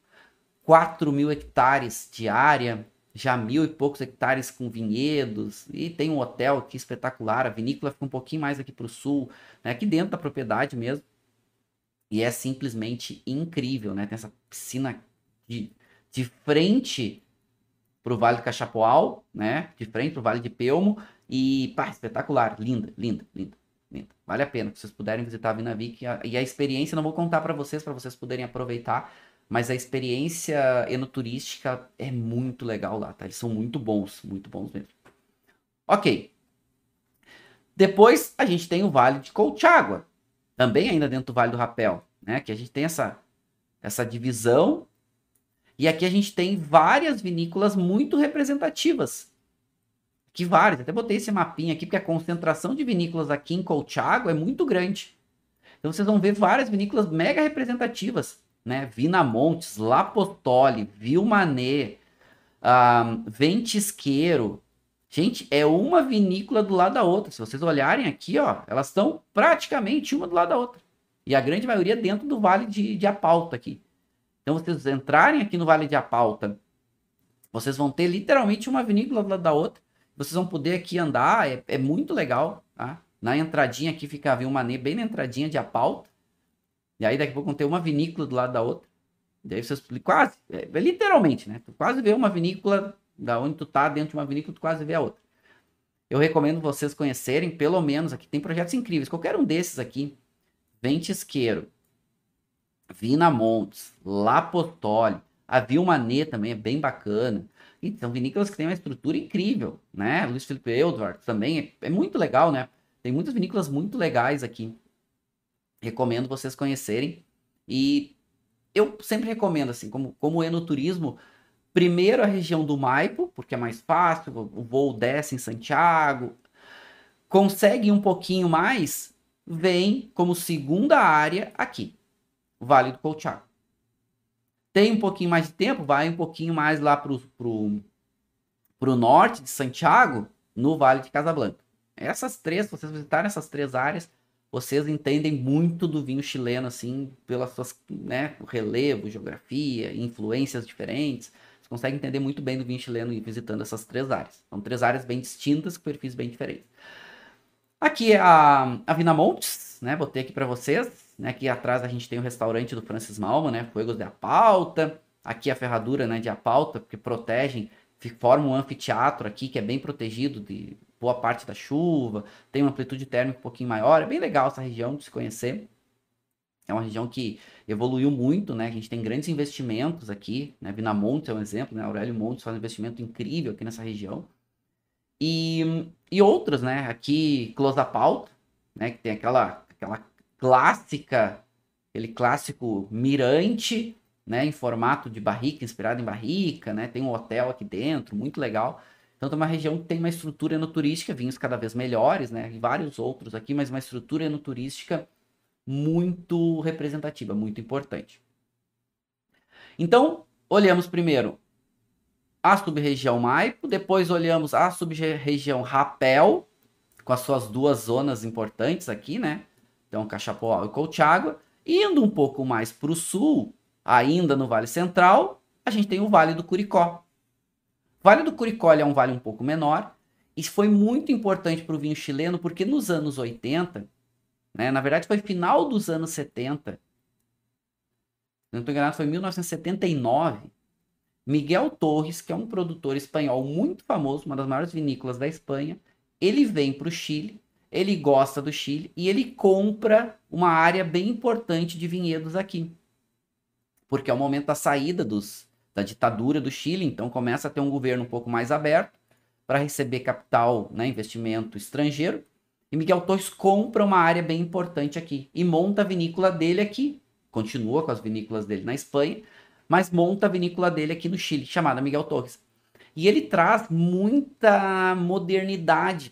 4 mil hectares de área, já mil e poucos hectares com vinhedos, e tem um hotel aqui espetacular, a vinícola fica um pouquinho mais aqui para o sul, né, aqui dentro da propriedade mesmo. E é simplesmente incrível, né? Tem essa piscina de, de frente para o Vale do Cachapoal, né? De frente para o Vale de Pelmo, e pá, espetacular, linda, linda, linda. Vale a pena, que vocês puderem visitar a Vinavic e a, e a experiência, não vou contar para vocês, para vocês poderem aproveitar, mas a experiência enoturística é muito legal lá, tá? Eles são muito bons, muito bons mesmo. Ok. Depois a gente tem o Vale de Colchagua, também ainda dentro do Vale do Rapel, né? Que a gente tem essa, essa divisão. E aqui a gente tem várias vinícolas muito representativas. Que várias, até botei esse mapinha aqui, porque a concentração de vinícolas aqui em Colchagua é muito grande. Então vocês vão ver várias vinícolas mega representativas né? Vina Montes, Lapotole, Vilmané, um, Ventisqueiro. Gente, é uma vinícola do lado da outra. Se vocês olharem aqui, ó, elas estão praticamente uma do lado da outra. E a grande maioria dentro do Vale de, de Apalta aqui. Então, vocês entrarem aqui no Vale de Apalta, vocês vão ter literalmente uma vinícola do lado da outra. Vocês vão poder aqui andar, é, é muito legal, tá? Na entradinha aqui fica a Vilmané, bem na entradinha de Apalta. E aí daqui a pouco tem uma vinícola do lado da outra. E aí vocês quase, é, é, literalmente, né? Tu quase vê uma vinícola da onde tu tá dentro de uma vinícola, tu quase vê a outra. Eu recomendo vocês conhecerem, pelo menos aqui tem projetos incríveis. Qualquer um desses aqui, Isqueiro, Vina Montes, Lapotoli, a Vilmanê também é bem bacana. E são vinícolas que têm uma estrutura incrível, né? Luiz Felipe eduardo também é, é muito legal, né? Tem muitas vinícolas muito legais aqui. Recomendo vocês conhecerem. E eu sempre recomendo, assim, como, como enoturismo, primeiro a região do Maipo, porque é mais fácil, o voo desce em Santiago. Consegue um pouquinho mais, vem como segunda área aqui, Vale do Colchagua. Tem um pouquinho mais de tempo, vai um pouquinho mais lá o pro, pro norte de Santiago, no Vale de Casablanca. Essas três, se vocês visitarem essas três áreas, vocês entendem muito do vinho chileno, assim, pelas suas, né, relevo, geografia, influências diferentes. Vocês conseguem entender muito bem do vinho chileno visitando essas três áreas. São três áreas bem distintas, com perfis bem diferentes. Aqui é a, a Vinamontes, né? Botei aqui para vocês. Né? Aqui atrás a gente tem o restaurante do Francis Malma, né? Fuegos de Apauta. Aqui a ferradura né, de Apauta, porque protegem, formam um anfiteatro aqui que é bem protegido de, boa parte da chuva, tem uma amplitude térmica um pouquinho maior. É bem legal essa região de se conhecer. É uma região que evoluiu muito, né? A gente tem grandes investimentos aqui, né? Vinamontes é um exemplo, né? Aurélio Montes faz um investimento incrível aqui nessa região. E, e outras, né? Aqui, Close da Pauta, né? Que tem aquela, aquela clássica, aquele clássico mirante, né? Em formato de barrica, inspirado em barrica, né? Tem um hotel aqui dentro, muito legal. Então, é uma região que tem uma estrutura enoturística, vinhos cada vez melhores, né? E vários outros aqui, mas uma estrutura enoturística muito representativa, muito importante. Então, olhamos primeiro a sub-região Maipo, depois olhamos a sub-região Rapel, com as suas duas zonas importantes aqui, né? Então, é Cachapoal e Colchagua. Indo um pouco mais para o sul, ainda no Vale Central, a gente tem o Vale do Curicó, Vale do Curicóli é um vale um pouco menor. Isso foi muito importante para o vinho chileno, porque nos anos 80, né, na verdade foi final dos anos 70, se não estou enganado, foi 1979, Miguel Torres, que é um produtor espanhol muito famoso, uma das maiores vinícolas da Espanha, ele vem para o Chile, ele gosta do Chile e ele compra uma área bem importante de vinhedos aqui. Porque é o momento da saída dos, da ditadura do Chile, então começa a ter um governo um pouco mais aberto para receber capital, né, investimento estrangeiro. E Miguel Torres compra uma área bem importante aqui e monta a vinícola dele aqui. Continua com as vinícolas dele na Espanha, mas monta a vinícola dele aqui no Chile, chamada Miguel Torres. E ele traz muita modernidade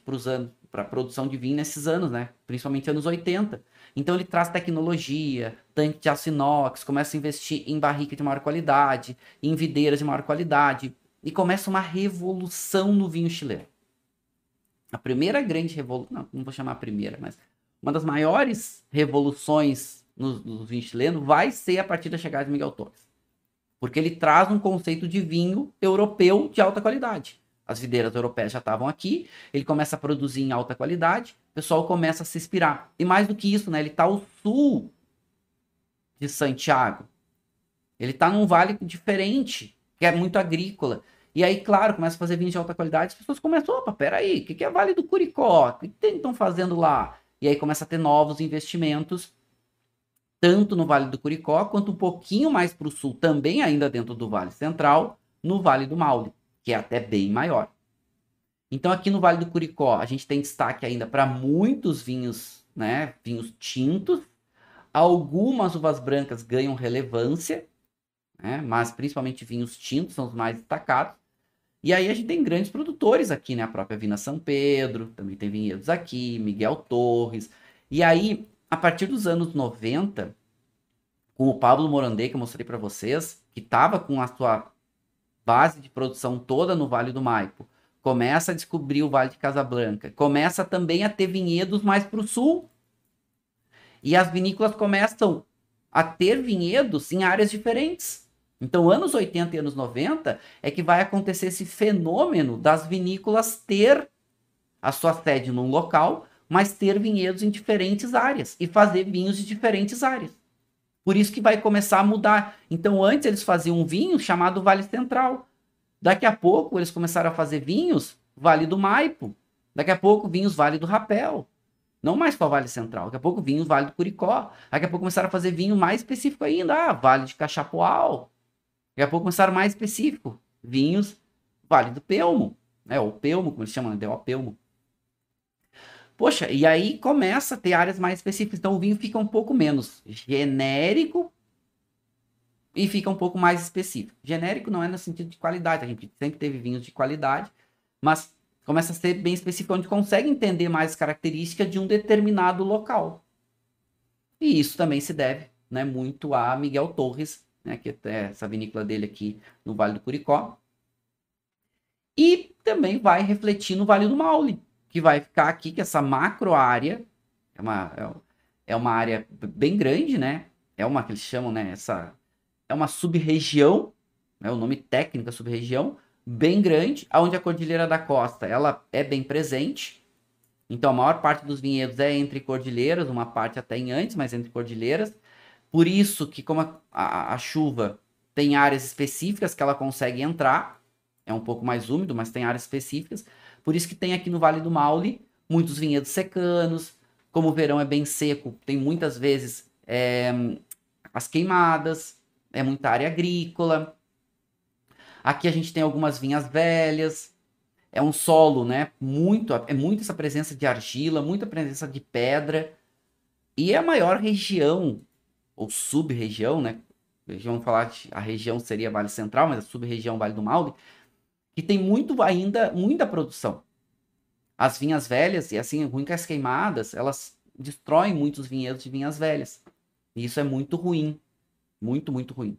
para a produção de vinho nesses anos, né? Principalmente anos 80. Então ele traz tecnologia, tanque de aço inox, começa a investir em barrica de maior qualidade, em videiras de maior qualidade, e começa uma revolução no vinho chileno. A primeira grande revolução, não, não vou chamar a primeira, mas uma das maiores revoluções no, no vinho chileno vai ser a partir da chegada de Miguel Torres. Porque ele traz um conceito de vinho europeu de alta qualidade. As videiras europeias já estavam aqui, ele começa a produzir em alta qualidade, o pessoal começa a se inspirar. E mais do que isso, né, ele está ao sul de Santiago. Ele está num vale diferente, que é muito agrícola. E aí, claro, começa a fazer vinhos de alta qualidade, as pessoas começam, opa, peraí, o que, que é Vale do Curicó? O que estão fazendo lá? E aí começa a ter novos investimentos, tanto no Vale do Curicó, quanto um pouquinho mais para o sul, também ainda dentro do Vale Central, no Vale do Maule, que é até bem maior. Então, aqui no Vale do Curicó, a gente tem destaque ainda para muitos vinhos, né? Vinhos tintos, Algumas uvas brancas ganham relevância, né? mas principalmente vinhos tintos são os mais destacados. E aí a gente tem grandes produtores aqui, né? A própria Vina São Pedro, também tem vinhedos aqui, Miguel Torres. E aí, a partir dos anos 90, com o Pablo Morandê, que eu mostrei para vocês, que estava com a sua base de produção toda no Vale do Maipo, começa a descobrir o Vale de Casablanca, começa também a ter vinhedos mais para o sul, e as vinícolas começam a ter vinhedos em áreas diferentes. Então, anos 80 e anos 90 é que vai acontecer esse fenômeno das vinícolas ter a sua sede num local, mas ter vinhedos em diferentes áreas e fazer vinhos de diferentes áreas. Por isso que vai começar a mudar. Então, antes eles faziam um vinho chamado Vale Central. Daqui a pouco eles começaram a fazer vinhos Vale do Maipo. Daqui a pouco vinhos Vale do Rapel. Não mais só Vale Central. Daqui a pouco vinho Vale do Curicó. Daqui a pouco começaram a fazer vinho mais específico ainda. Ah, Vale de Cachapoal. Daqui a pouco começaram mais específico. Vinhos Vale do Pelmo. É, o Pelmo, como eles chamam, né, deu Pelmo. Poxa, e aí começa a ter áreas mais específicas. Então o vinho fica um pouco menos genérico e fica um pouco mais específico. Genérico não é no sentido de qualidade. A gente sempre teve vinhos de qualidade, mas começa a ser bem específico, onde consegue entender mais características de um determinado local. E isso também se deve né, muito a Miguel Torres, né, que é essa vinícola dele aqui no Vale do Curicó. E também vai refletir no Vale do Maule, que vai ficar aqui, que essa macro área é uma, é, é uma área bem grande, né? É uma que eles chamam, né? Essa, é uma sub-região, né, o nome técnico é sub-região, bem grande, onde a Cordilheira da Costa ela é bem presente. Então a maior parte dos vinhedos é entre cordilheiras, uma parte até em antes, mas entre cordilheiras. Por isso que como a, a, a chuva tem áreas específicas que ela consegue entrar, é um pouco mais úmido, mas tem áreas específicas. Por isso que tem aqui no Vale do Maule muitos vinhedos secanos. Como o verão é bem seco, tem muitas vezes é, as queimadas, é muita área agrícola. Aqui a gente tem algumas vinhas velhas. É um solo, né? Muito, é muito essa presença de argila, muita presença de pedra. E é a maior região, ou sub-região, né? Vamos falar que a região seria Vale Central, mas a sub-região é Vale do Maule, que tem muito ainda, muita produção. As vinhas velhas, e assim, ruim que as queimadas, elas destroem muitos vinhedos de vinhas velhas. E isso é muito ruim. Muito, muito ruim.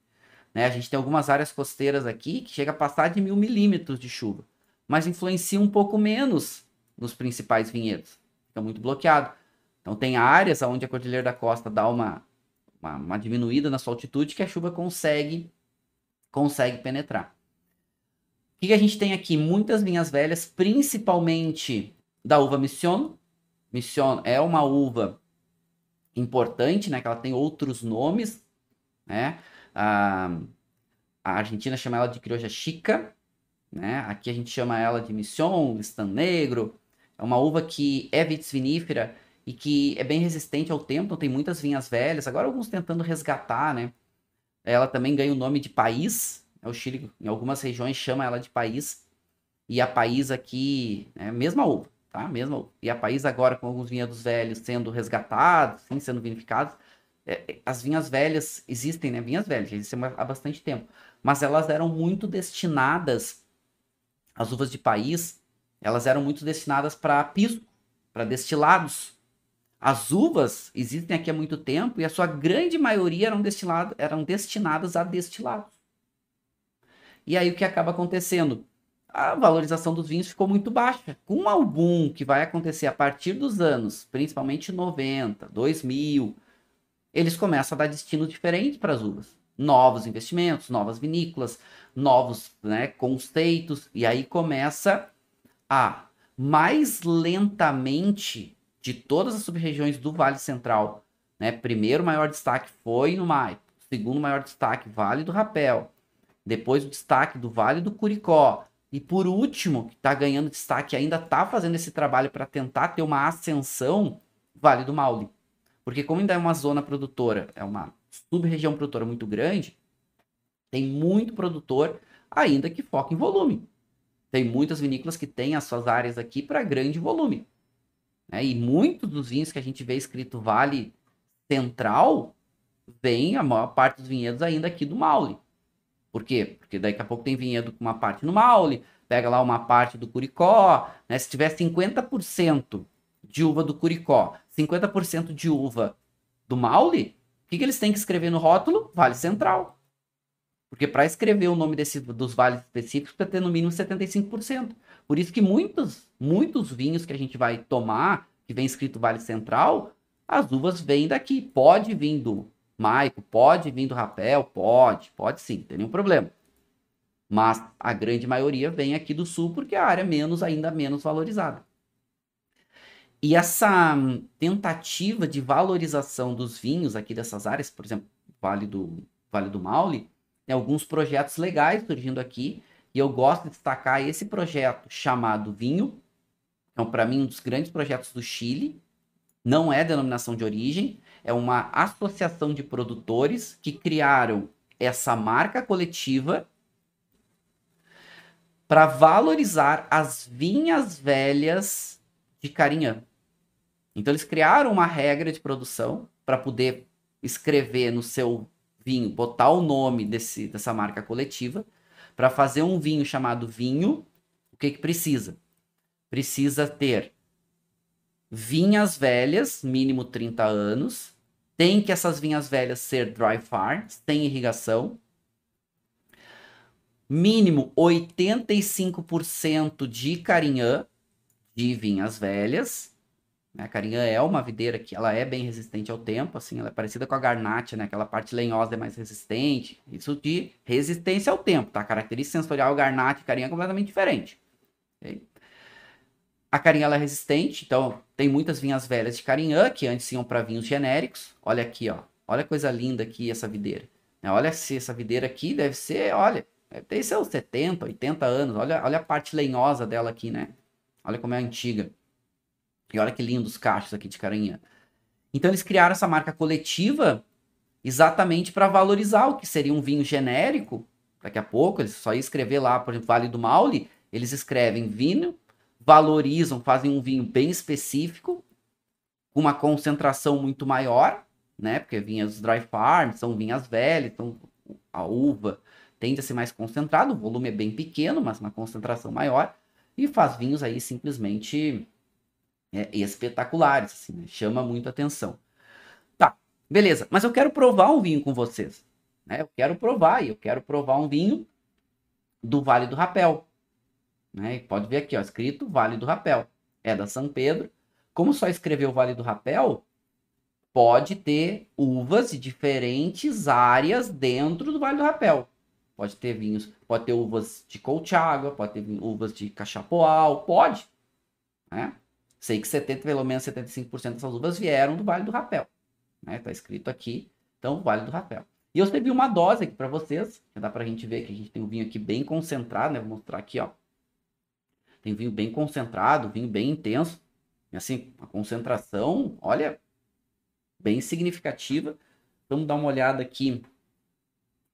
Né? A gente tem algumas áreas costeiras aqui que chega a passar de mil milímetros de chuva, mas influencia um pouco menos nos principais vinhedos. Fica muito bloqueado. Então tem áreas onde a Cordilheira da Costa dá uma, uma, uma diminuída na sua altitude que a chuva consegue, consegue penetrar. O que, que a gente tem aqui? Muitas vinhas velhas, principalmente da uva Mission. Mission é uma uva importante, né? Que ela tem outros nomes, né? a, a Argentina chama ela de crioja chica, né? Aqui a gente chama ela de Mission, Stan Negro. É uma uva que é vitivinífera e que é bem resistente ao tempo, então tem muitas vinhas velhas. Agora alguns tentando resgatar, né? Ela também ganha o nome de país. Né? O Chile, em algumas regiões, chama ela de país. E a país aqui é né? a mesma uva, tá? Mesma uva. E a país agora com alguns vinhedos velhos sendo resgatados, sim, sendo vinificados. É, as vinhas velhas existem, né? Vinhas velhas, existem há bastante tempo. Mas elas eram muito destinadas, as uvas de país, elas eram muito destinadas para pisco, para destilados. As uvas existem aqui há muito tempo e a sua grande maioria eram, destilado, eram destinadas a destilados. E aí o que acaba acontecendo? A valorização dos vinhos ficou muito baixa. Com o boom que vai acontecer a partir dos anos, principalmente 90, 2000, eles começam a dar destinos diferentes para as uvas. Novos investimentos, novas vinícolas, novos né, conceitos, e aí começa a mais lentamente de todas as sub-regiões do Vale Central. Né? Primeiro maior destaque foi no Maipo, segundo maior destaque, Vale do Rapel, depois o destaque do Vale do Curicó, e por último, que está ganhando destaque ainda está fazendo esse trabalho para tentar ter uma ascensão, Vale do Maule. Porque como ainda é uma zona produtora, é uma sub-região produtora muito grande, tem muito produtor ainda que foca em volume. Tem muitas vinícolas que têm as suas áreas aqui para grande volume. Né? E muitos dos vinhos que a gente vê escrito Vale Central, vem a maior parte dos vinhedos ainda aqui do Maule. Por quê? Porque daqui a pouco tem vinhedo com uma parte no Maule, pega lá uma parte do Curicó, né? Se tiver 50% de uva do Curicó, 50% de uva do Maule, o que, que eles têm que escrever no rótulo? Vale Central. Porque para escrever o nome desse, dos vales específicos, que ter no mínimo 75%. Por isso que muitos, muitos vinhos que a gente vai tomar, que vem escrito Vale Central, as uvas vêm daqui. Pode vir do Maico, pode vir do Rapel, pode, pode sim, não tem nenhum problema. Mas a grande maioria vem aqui do sul porque a área menos, ainda menos valorizada. E essa hum, tentativa de valorização dos vinhos aqui dessas áreas, por exemplo, Vale do, vale do Maule, tem alguns projetos legais surgindo aqui, e eu gosto de destacar esse projeto chamado Vinho, então, para mim, um dos grandes projetos do Chile, não é denominação de origem, é uma associação de produtores que criaram essa marca coletiva para valorizar as vinhas velhas de Carinhã. Então eles criaram uma regra de produção para poder escrever no seu vinho, botar o nome desse, dessa marca coletiva. Para fazer um vinho chamado vinho, o que, que precisa? Precisa ter vinhas velhas, mínimo 30 anos. Tem que essas vinhas velhas ser dry farm, sem irrigação. Mínimo 85% de carinhã de vinhas velhas né? A carinha é uma videira que ela é bem resistente ao tempo, assim, ela é parecida com a garnacha, né? Aquela parte lenhosa é mais resistente. Isso de resistência ao tempo, tá? A característica sensorial garnacha e carinha é completamente diferente. Okay? A carinha ela é resistente, então tem muitas vinhas velhas de carinhã que antes iam para vinhos genéricos. Olha aqui, ó. Olha a coisa linda aqui essa videira. Né? Olha se essa videira aqui deve ser, olha, deve ter seus 70, 80 anos. Olha, olha a parte lenhosa dela aqui, né? Olha como é antiga. E olha que lindos cachos aqui de carinha. Então eles criaram essa marca coletiva exatamente para valorizar o que seria um vinho genérico. Daqui a pouco eles só iam escrever lá, por exemplo, Vale do Maule, eles escrevem vinho, valorizam, fazem um vinho bem específico, com uma concentração muito maior, né? Porque vinhas é dry farm são vinhas velhas, então a uva tende a ser mais concentrada, o volume é bem pequeno, mas uma concentração maior, e faz vinhos aí simplesmente é, espetaculares, assim, né? chama muito atenção. Tá, beleza, mas eu quero provar um vinho com vocês. Né? Eu quero provar, eu quero provar um vinho do Vale do Rapel. Né? Pode ver aqui, ó, escrito Vale do Rapel. É da São Pedro. Como só escreveu Vale do Rapel, pode ter uvas de diferentes áreas dentro do Vale do Rapel. Pode ter vinhos, pode ter uvas de Colchagua, pode ter uvas de Cachapoal, pode. Né? Sei que 70, pelo menos 75% dessas uvas vieram do Vale do Rapel. Né? Tá escrito aqui, então, Vale do Rapel. E eu servi uma dose aqui para vocês, que dá a gente ver que a gente tem um vinho aqui bem concentrado, né? Vou mostrar aqui, ó. Tem vinho bem concentrado, vinho bem intenso. E assim, a concentração, olha, bem significativa. Vamos dar uma olhada aqui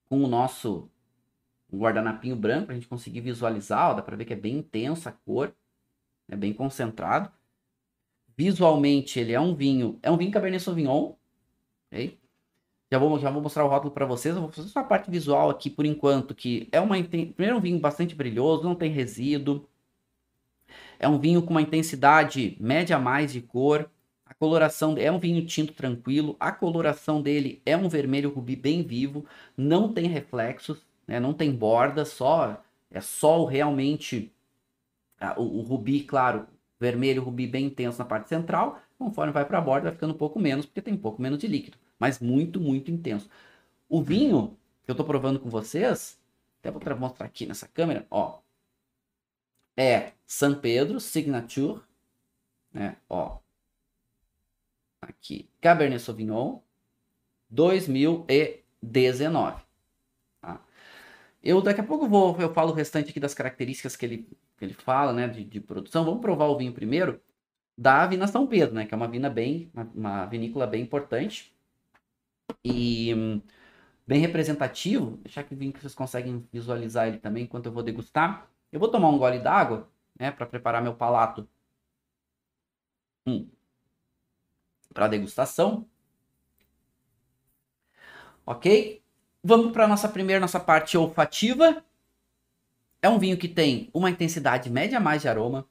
com o nosso guardanapinho branco, para a gente conseguir visualizar, ó, dá para ver que é bem intensa a cor, é bem concentrado. Visualmente, ele é um vinho. É um vinho Cabernet Sauvignon. Já, vou, já vou mostrar o rótulo para vocês. Eu vou fazer só a parte visual aqui por enquanto. Que é uma. Tem, primeiro, é um vinho bastante brilhoso, não tem resíduo. É um vinho com uma intensidade média a mais de cor. A coloração é um vinho tinto tranquilo. A coloração dele é um vermelho rubi bem vivo. Não tem reflexos, né? não tem borda, só é sol realmente. O, o rubi, claro, vermelho, rubi bem intenso na parte central. Conforme vai para a borda, vai ficando um pouco menos, porque tem um pouco menos de líquido. Mas muito, muito intenso. O vinho que eu estou provando com vocês, até vou mostrar aqui nessa câmera, ó. É San Pedro Signature, né? Ó. Aqui, Cabernet Sauvignon 2019. Tá? Eu daqui a pouco vou, eu falo o restante aqui das características que ele que ele fala, né, de, de, produção. Vamos provar o vinho primeiro da Vina São Pedro, né, que é uma vina bem, uma, uma vinícola bem importante e hum, bem representativo. Deixar que o vinho que vocês conseguem visualizar ele também enquanto eu vou degustar. Eu vou tomar um gole d'água, né, para preparar meu palato hum. para degustação. Ok? Vamos para nossa primeira nossa parte olfativa. É um vinho que tem uma intensidade média a mais de aroma.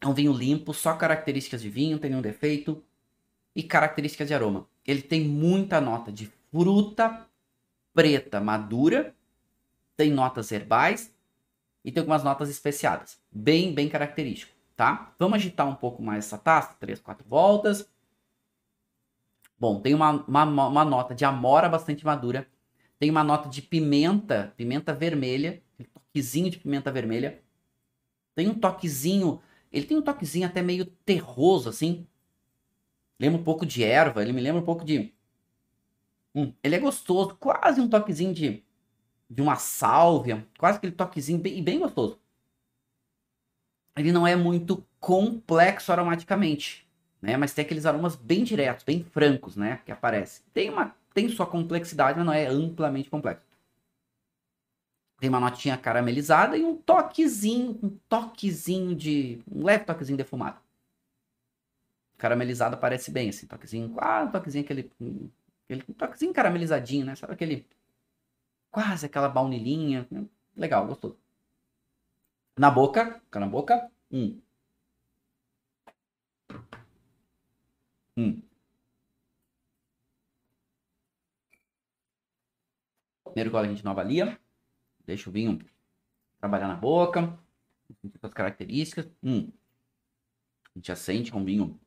É um vinho limpo, só características de vinho, tem nenhum defeito. E características de aroma. Ele tem muita nota de fruta preta madura. Tem notas herbais. E tem algumas notas especiadas. Bem, bem característico, tá? Vamos agitar um pouco mais essa taça. Três, quatro voltas. Bom, tem uma, uma, uma nota de amora bastante madura tem uma nota de pimenta, pimenta vermelha, um toquezinho de pimenta vermelha. Tem um toquezinho, ele tem um toquezinho até meio terroso, assim. Lembra um pouco de erva, ele me lembra um pouco de. Hum, ele é gostoso, quase um toquezinho de, de uma sálvia, quase aquele toquezinho bem, bem gostoso. Ele não é muito complexo aromaticamente, né? Mas tem aqueles aromas bem diretos, bem francos, né? Que aparecem. Tem uma tem sua complexidade, mas não é amplamente complexo. Tem uma notinha caramelizada e um toquezinho, um toquezinho de. um leve toquezinho defumado. Caramelizada parece bem, assim, toquezinho. Ah, um toquezinho aquele. aquele um toquezinho caramelizadinho, né? Sabe aquele. Quase aquela baunilhinha. Né? Legal, gostoso. Na boca, na boca, um. Hum. primeiro gole a gente não avalia. Deixa o vinho trabalhar na boca. Sentir as características. Hum. A gente já sente com é um vinho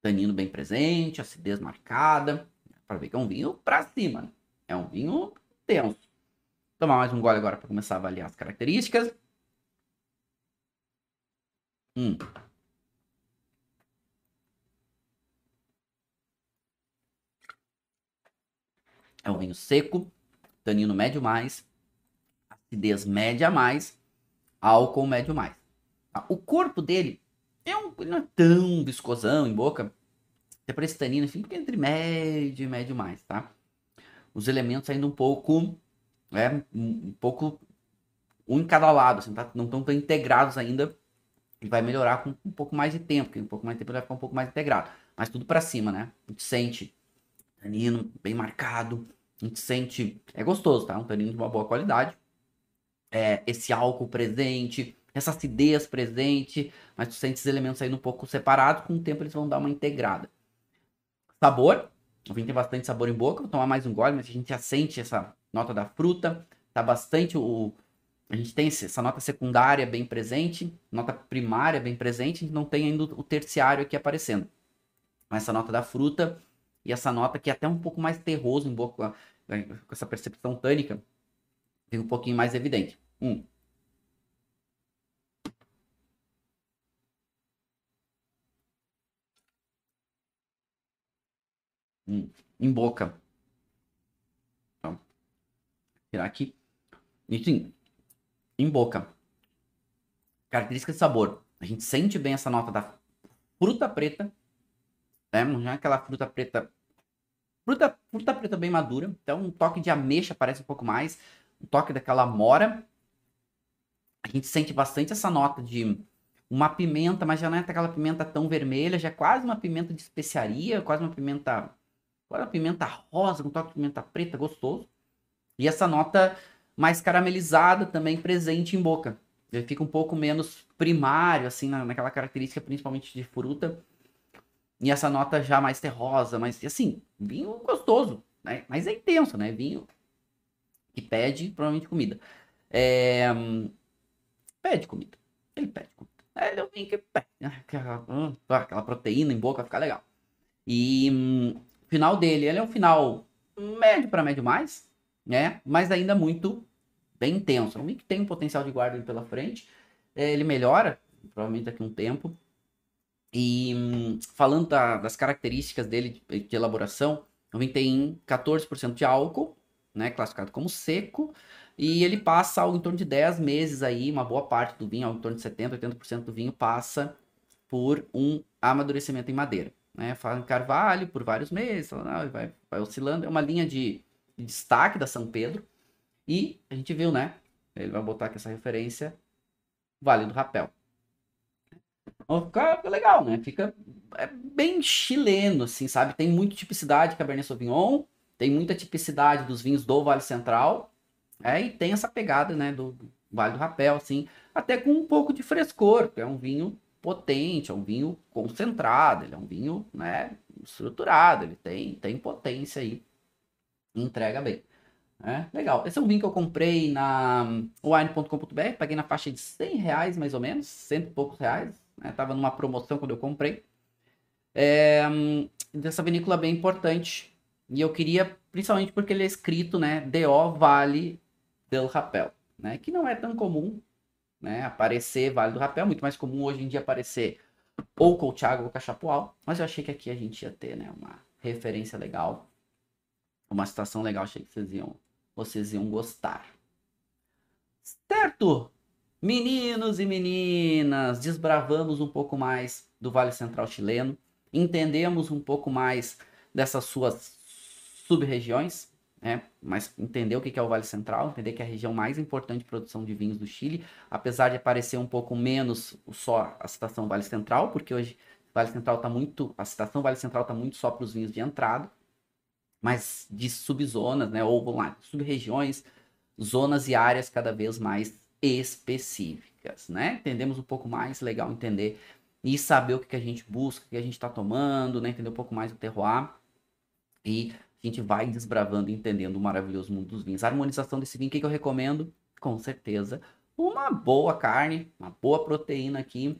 tanino bem presente, acidez marcada. Para ver que é um vinho pra cima. Né? É um vinho tenso. Tomar mais um gole agora para começar a avaliar as características. Hum. É um vinho seco, tanino médio mais, acidez média mais, álcool médio mais. Tá? O corpo dele é um, não é tão viscosão em boca, até para esse tanino, enfim, fica é entre médio e médio mais, tá? Os elementos ainda um pouco, né, um pouco, um em cada lado, assim, tá? não estão tão integrados ainda. Ele vai melhorar com um pouco mais de tempo, porque um pouco mais de tempo ele vai ficar um pouco mais integrado. Mas tudo para cima, né? A gente sente tanino bem marcado, a gente sente. É gostoso, tá? Um tanino de uma boa qualidade. É, esse álcool presente, essa acidez presente, mas tu sente esses elementos saindo um pouco separados, com o tempo eles vão dar uma integrada. Sabor, o vinho tem bastante sabor em boca, vou tomar mais um gole, mas a gente já sente essa nota da fruta, tá bastante o... A gente tem essa nota secundária bem presente, nota primária bem presente, a gente não tem ainda o terciário aqui aparecendo. Mas essa nota da fruta, e essa nota que é até um pouco mais terroso, em boca né, com essa percepção tânica, fica um pouquinho mais evidente. Um. em boca. Então, tirar aqui. Enfim, em boca. Característica de sabor. A gente sente bem essa nota da fruta preta. Né? Não é aquela fruta preta Fruta, fruta preta bem madura, então um toque de ameixa parece um pouco mais, um toque daquela mora A gente sente bastante essa nota de uma pimenta, mas já não é aquela pimenta tão vermelha, já é quase uma pimenta de especiaria, quase uma pimenta, quase uma pimenta rosa, um toque de pimenta preta, gostoso. E essa nota mais caramelizada também presente em boca. Ele fica um pouco menos primário, assim, na, naquela característica principalmente de fruta. E essa nota já mais terrosa, mas assim, vinho gostoso, né? Mas é intenso, né? Vinho que pede, provavelmente, comida. É... Pede comida. Ele pede comida. É, ele é um vinho que pede. Né? É hum, aquela proteína em boca fica legal. E hum, o final dele, ele é um final médio para médio mais, né? Mas ainda muito bem intenso. É um vinho que tem um potencial de guarda pela frente. É, ele melhora, provavelmente daqui a um tempo. E falando da, das características dele de, de elaboração, o vinho tem 14% de álcool, né, classificado como seco, e ele passa algo em torno de 10 meses aí, uma boa parte do vinho, algo em torno de 70, 80% do vinho passa por um amadurecimento em madeira, né? Fala em carvalho por vários meses, vai, vai oscilando, é uma linha de, de destaque da São Pedro. E a gente viu, né? Ele vai botar aqui essa referência, Vale do Rapel. Então, fica, legal, né? Fica é bem chileno, assim, sabe? Tem muita tipicidade de é Cabernet Sauvignon, tem muita tipicidade dos vinhos do Vale Central, é, e tem essa pegada, né, do Vale do Rapel, assim, até com um pouco de frescor, é um vinho potente, é um vinho concentrado, ele é um vinho, né, estruturado, ele tem, tem potência aí, entrega bem. É, legal. Esse é um vinho que eu comprei na wine.com.br, paguei na faixa de 100 reais mais ou menos, cento e poucos reais, né? Tava numa promoção quando eu comprei. É, hum, dessa vinícola bem importante. E eu queria, principalmente porque ele é escrito, né? D.O. Vale del Rapel, né? Que não é tão comum, né? Aparecer Vale do Rapel. É muito mais comum hoje em dia aparecer ou Colchago ou Cachapoal. Mas eu achei que aqui a gente ia ter, né? Uma referência legal. Uma citação legal. Achei que vocês iam, vocês iam gostar. Certo! Meninos e meninas, desbravamos um pouco mais do Vale Central chileno, entendemos um pouco mais dessas suas sub-regiões, né? mas entender o que é o Vale Central, entender que é a região mais importante de produção de vinhos do Chile, apesar de aparecer um pouco menos só a citação Vale Central, porque hoje Vale Central está muito, a citação Vale Central está muito só para os vinhos de entrada, mas de subzonas, né, ou vamos lá, sub-regiões, zonas e áreas cada vez mais específicas, né? Entendemos um pouco mais, legal entender e saber o que, que a gente busca, o que a gente está tomando, né? Entender um pouco mais o terroir e a gente vai desbravando, entendendo o maravilhoso mundo dos vinhos. A harmonização desse vinho, o que, que eu recomendo? Com certeza, uma boa carne, uma boa proteína aqui,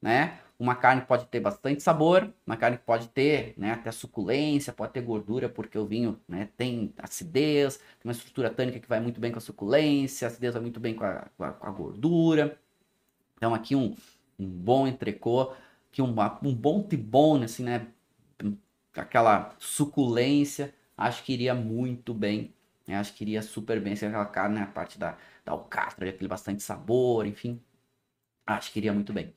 né? uma carne pode ter bastante sabor, uma carne pode ter né, até suculência, pode ter gordura, porque o vinho né, tem acidez, tem uma estrutura tânica que vai muito bem com a suculência, a acidez vai muito bem com a, com a, com a gordura. Então aqui um, um bom entrecô, que um, um bom tibone, assim, né, aquela suculência, acho que iria muito bem, né, acho que iria super bem, assim, aquela carne, né, a parte da, da alcatra, aquele bastante sabor, enfim, acho que iria muito bem.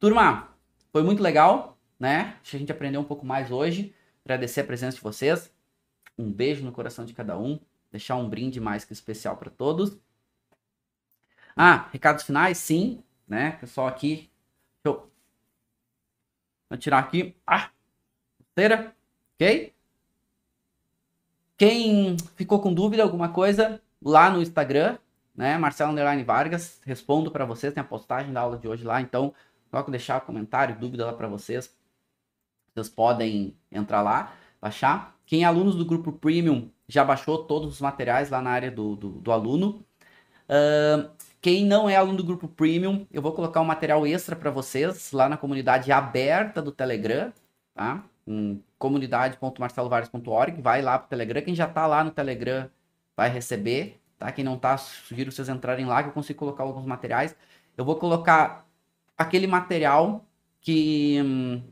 Turma, foi muito legal, né? Deixa que a gente aprendeu um pouco mais hoje. Agradecer a presença de vocês. Um beijo no coração de cada um. Deixar um brinde mais que especial para todos. Ah, recados finais, sim, né? Pessoal aqui. Deixa eu Vou tirar aqui. Ah! Terceira. Ok? Quem ficou com dúvida, alguma coisa, lá no Instagram, né? Marcelo Vargas, respondo para vocês. Tem a postagem da aula de hoje lá. Então, Coloca, deixar comentário, dúvida lá para vocês. Vocês podem entrar lá, baixar. Quem é aluno do grupo Premium já baixou todos os materiais lá na área do, do, do aluno. Uh, quem não é aluno do grupo Premium, eu vou colocar um material extra para vocês lá na comunidade aberta do Telegram, tá? Um, comunidade.marcelovares.org, vai lá pro Telegram. Quem já tá lá no Telegram vai receber, tá? Quem não tá, sugiro vocês entrarem lá que eu consigo colocar alguns materiais. Eu vou colocar aquele material que,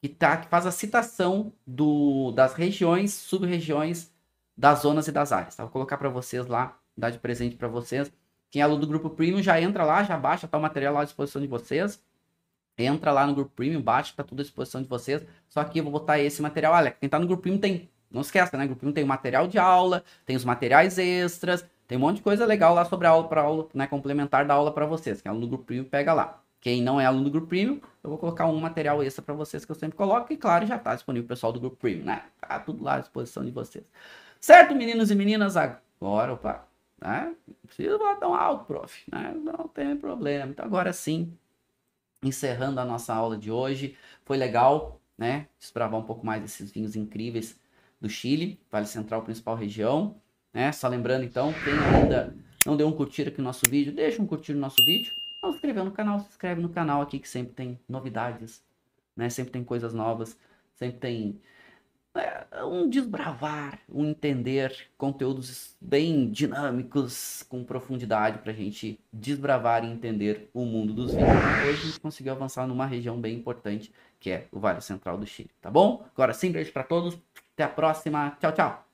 que, tá, que faz a citação do, das regiões, sub-regiões, das zonas e das áreas. Tá? Vou colocar para vocês lá, dar de presente para vocês. Quem é aluno do grupo Premium já entra lá, já baixa, tá o material lá à disposição de vocês. Entra lá no grupo Premium, baixa, tá tudo à disposição de vocês. Só que eu vou botar esse material. Olha, quem tá no grupo Premium tem, não esquece, né? O grupo Premium tem o material de aula, tem os materiais extras, tem um monte de coisa legal lá sobre a aula para aula, né, complementar da aula para vocês. Quem é aluno do grupo Premium pega lá. Quem não é aluno do grupo premium, eu vou colocar um material extra para vocês que eu sempre coloco. E claro, já está disponível o pessoal do grupo premium, né? Tá tudo lá à disposição de vocês. Certo, meninos e meninas? Agora, opa, né? Não precisa falar alto, prof. Né? Não tem problema. Então, agora sim, encerrando a nossa aula de hoje. Foi legal, né? Desbravar um pouco mais desses vinhos incríveis do Chile, Vale Central, principal região. Né? Só lembrando, então, quem ainda não deu um curtir aqui no nosso vídeo, deixa um curtir no nosso vídeo não se inscreveu no canal, se inscreve no canal aqui que sempre tem novidades, né? Sempre tem coisas novas, sempre tem é, um desbravar, um entender conteúdos bem dinâmicos, com profundidade para a gente desbravar e entender o mundo dos vídeos Hoje a gente conseguiu avançar numa região bem importante, que é o Vale Central do Chile, tá bom? Agora sim, beijo para todos, até a próxima, tchau, tchau!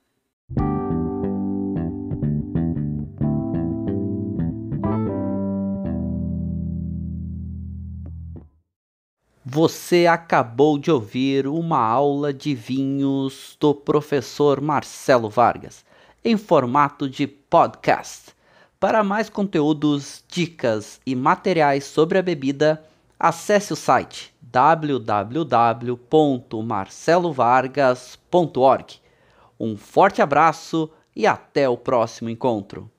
Você acabou de ouvir uma aula de vinhos do professor Marcelo Vargas, em formato de podcast. Para mais conteúdos, dicas e materiais sobre a bebida, acesse o site www.marcelovargas.org. Um forte abraço e até o próximo encontro.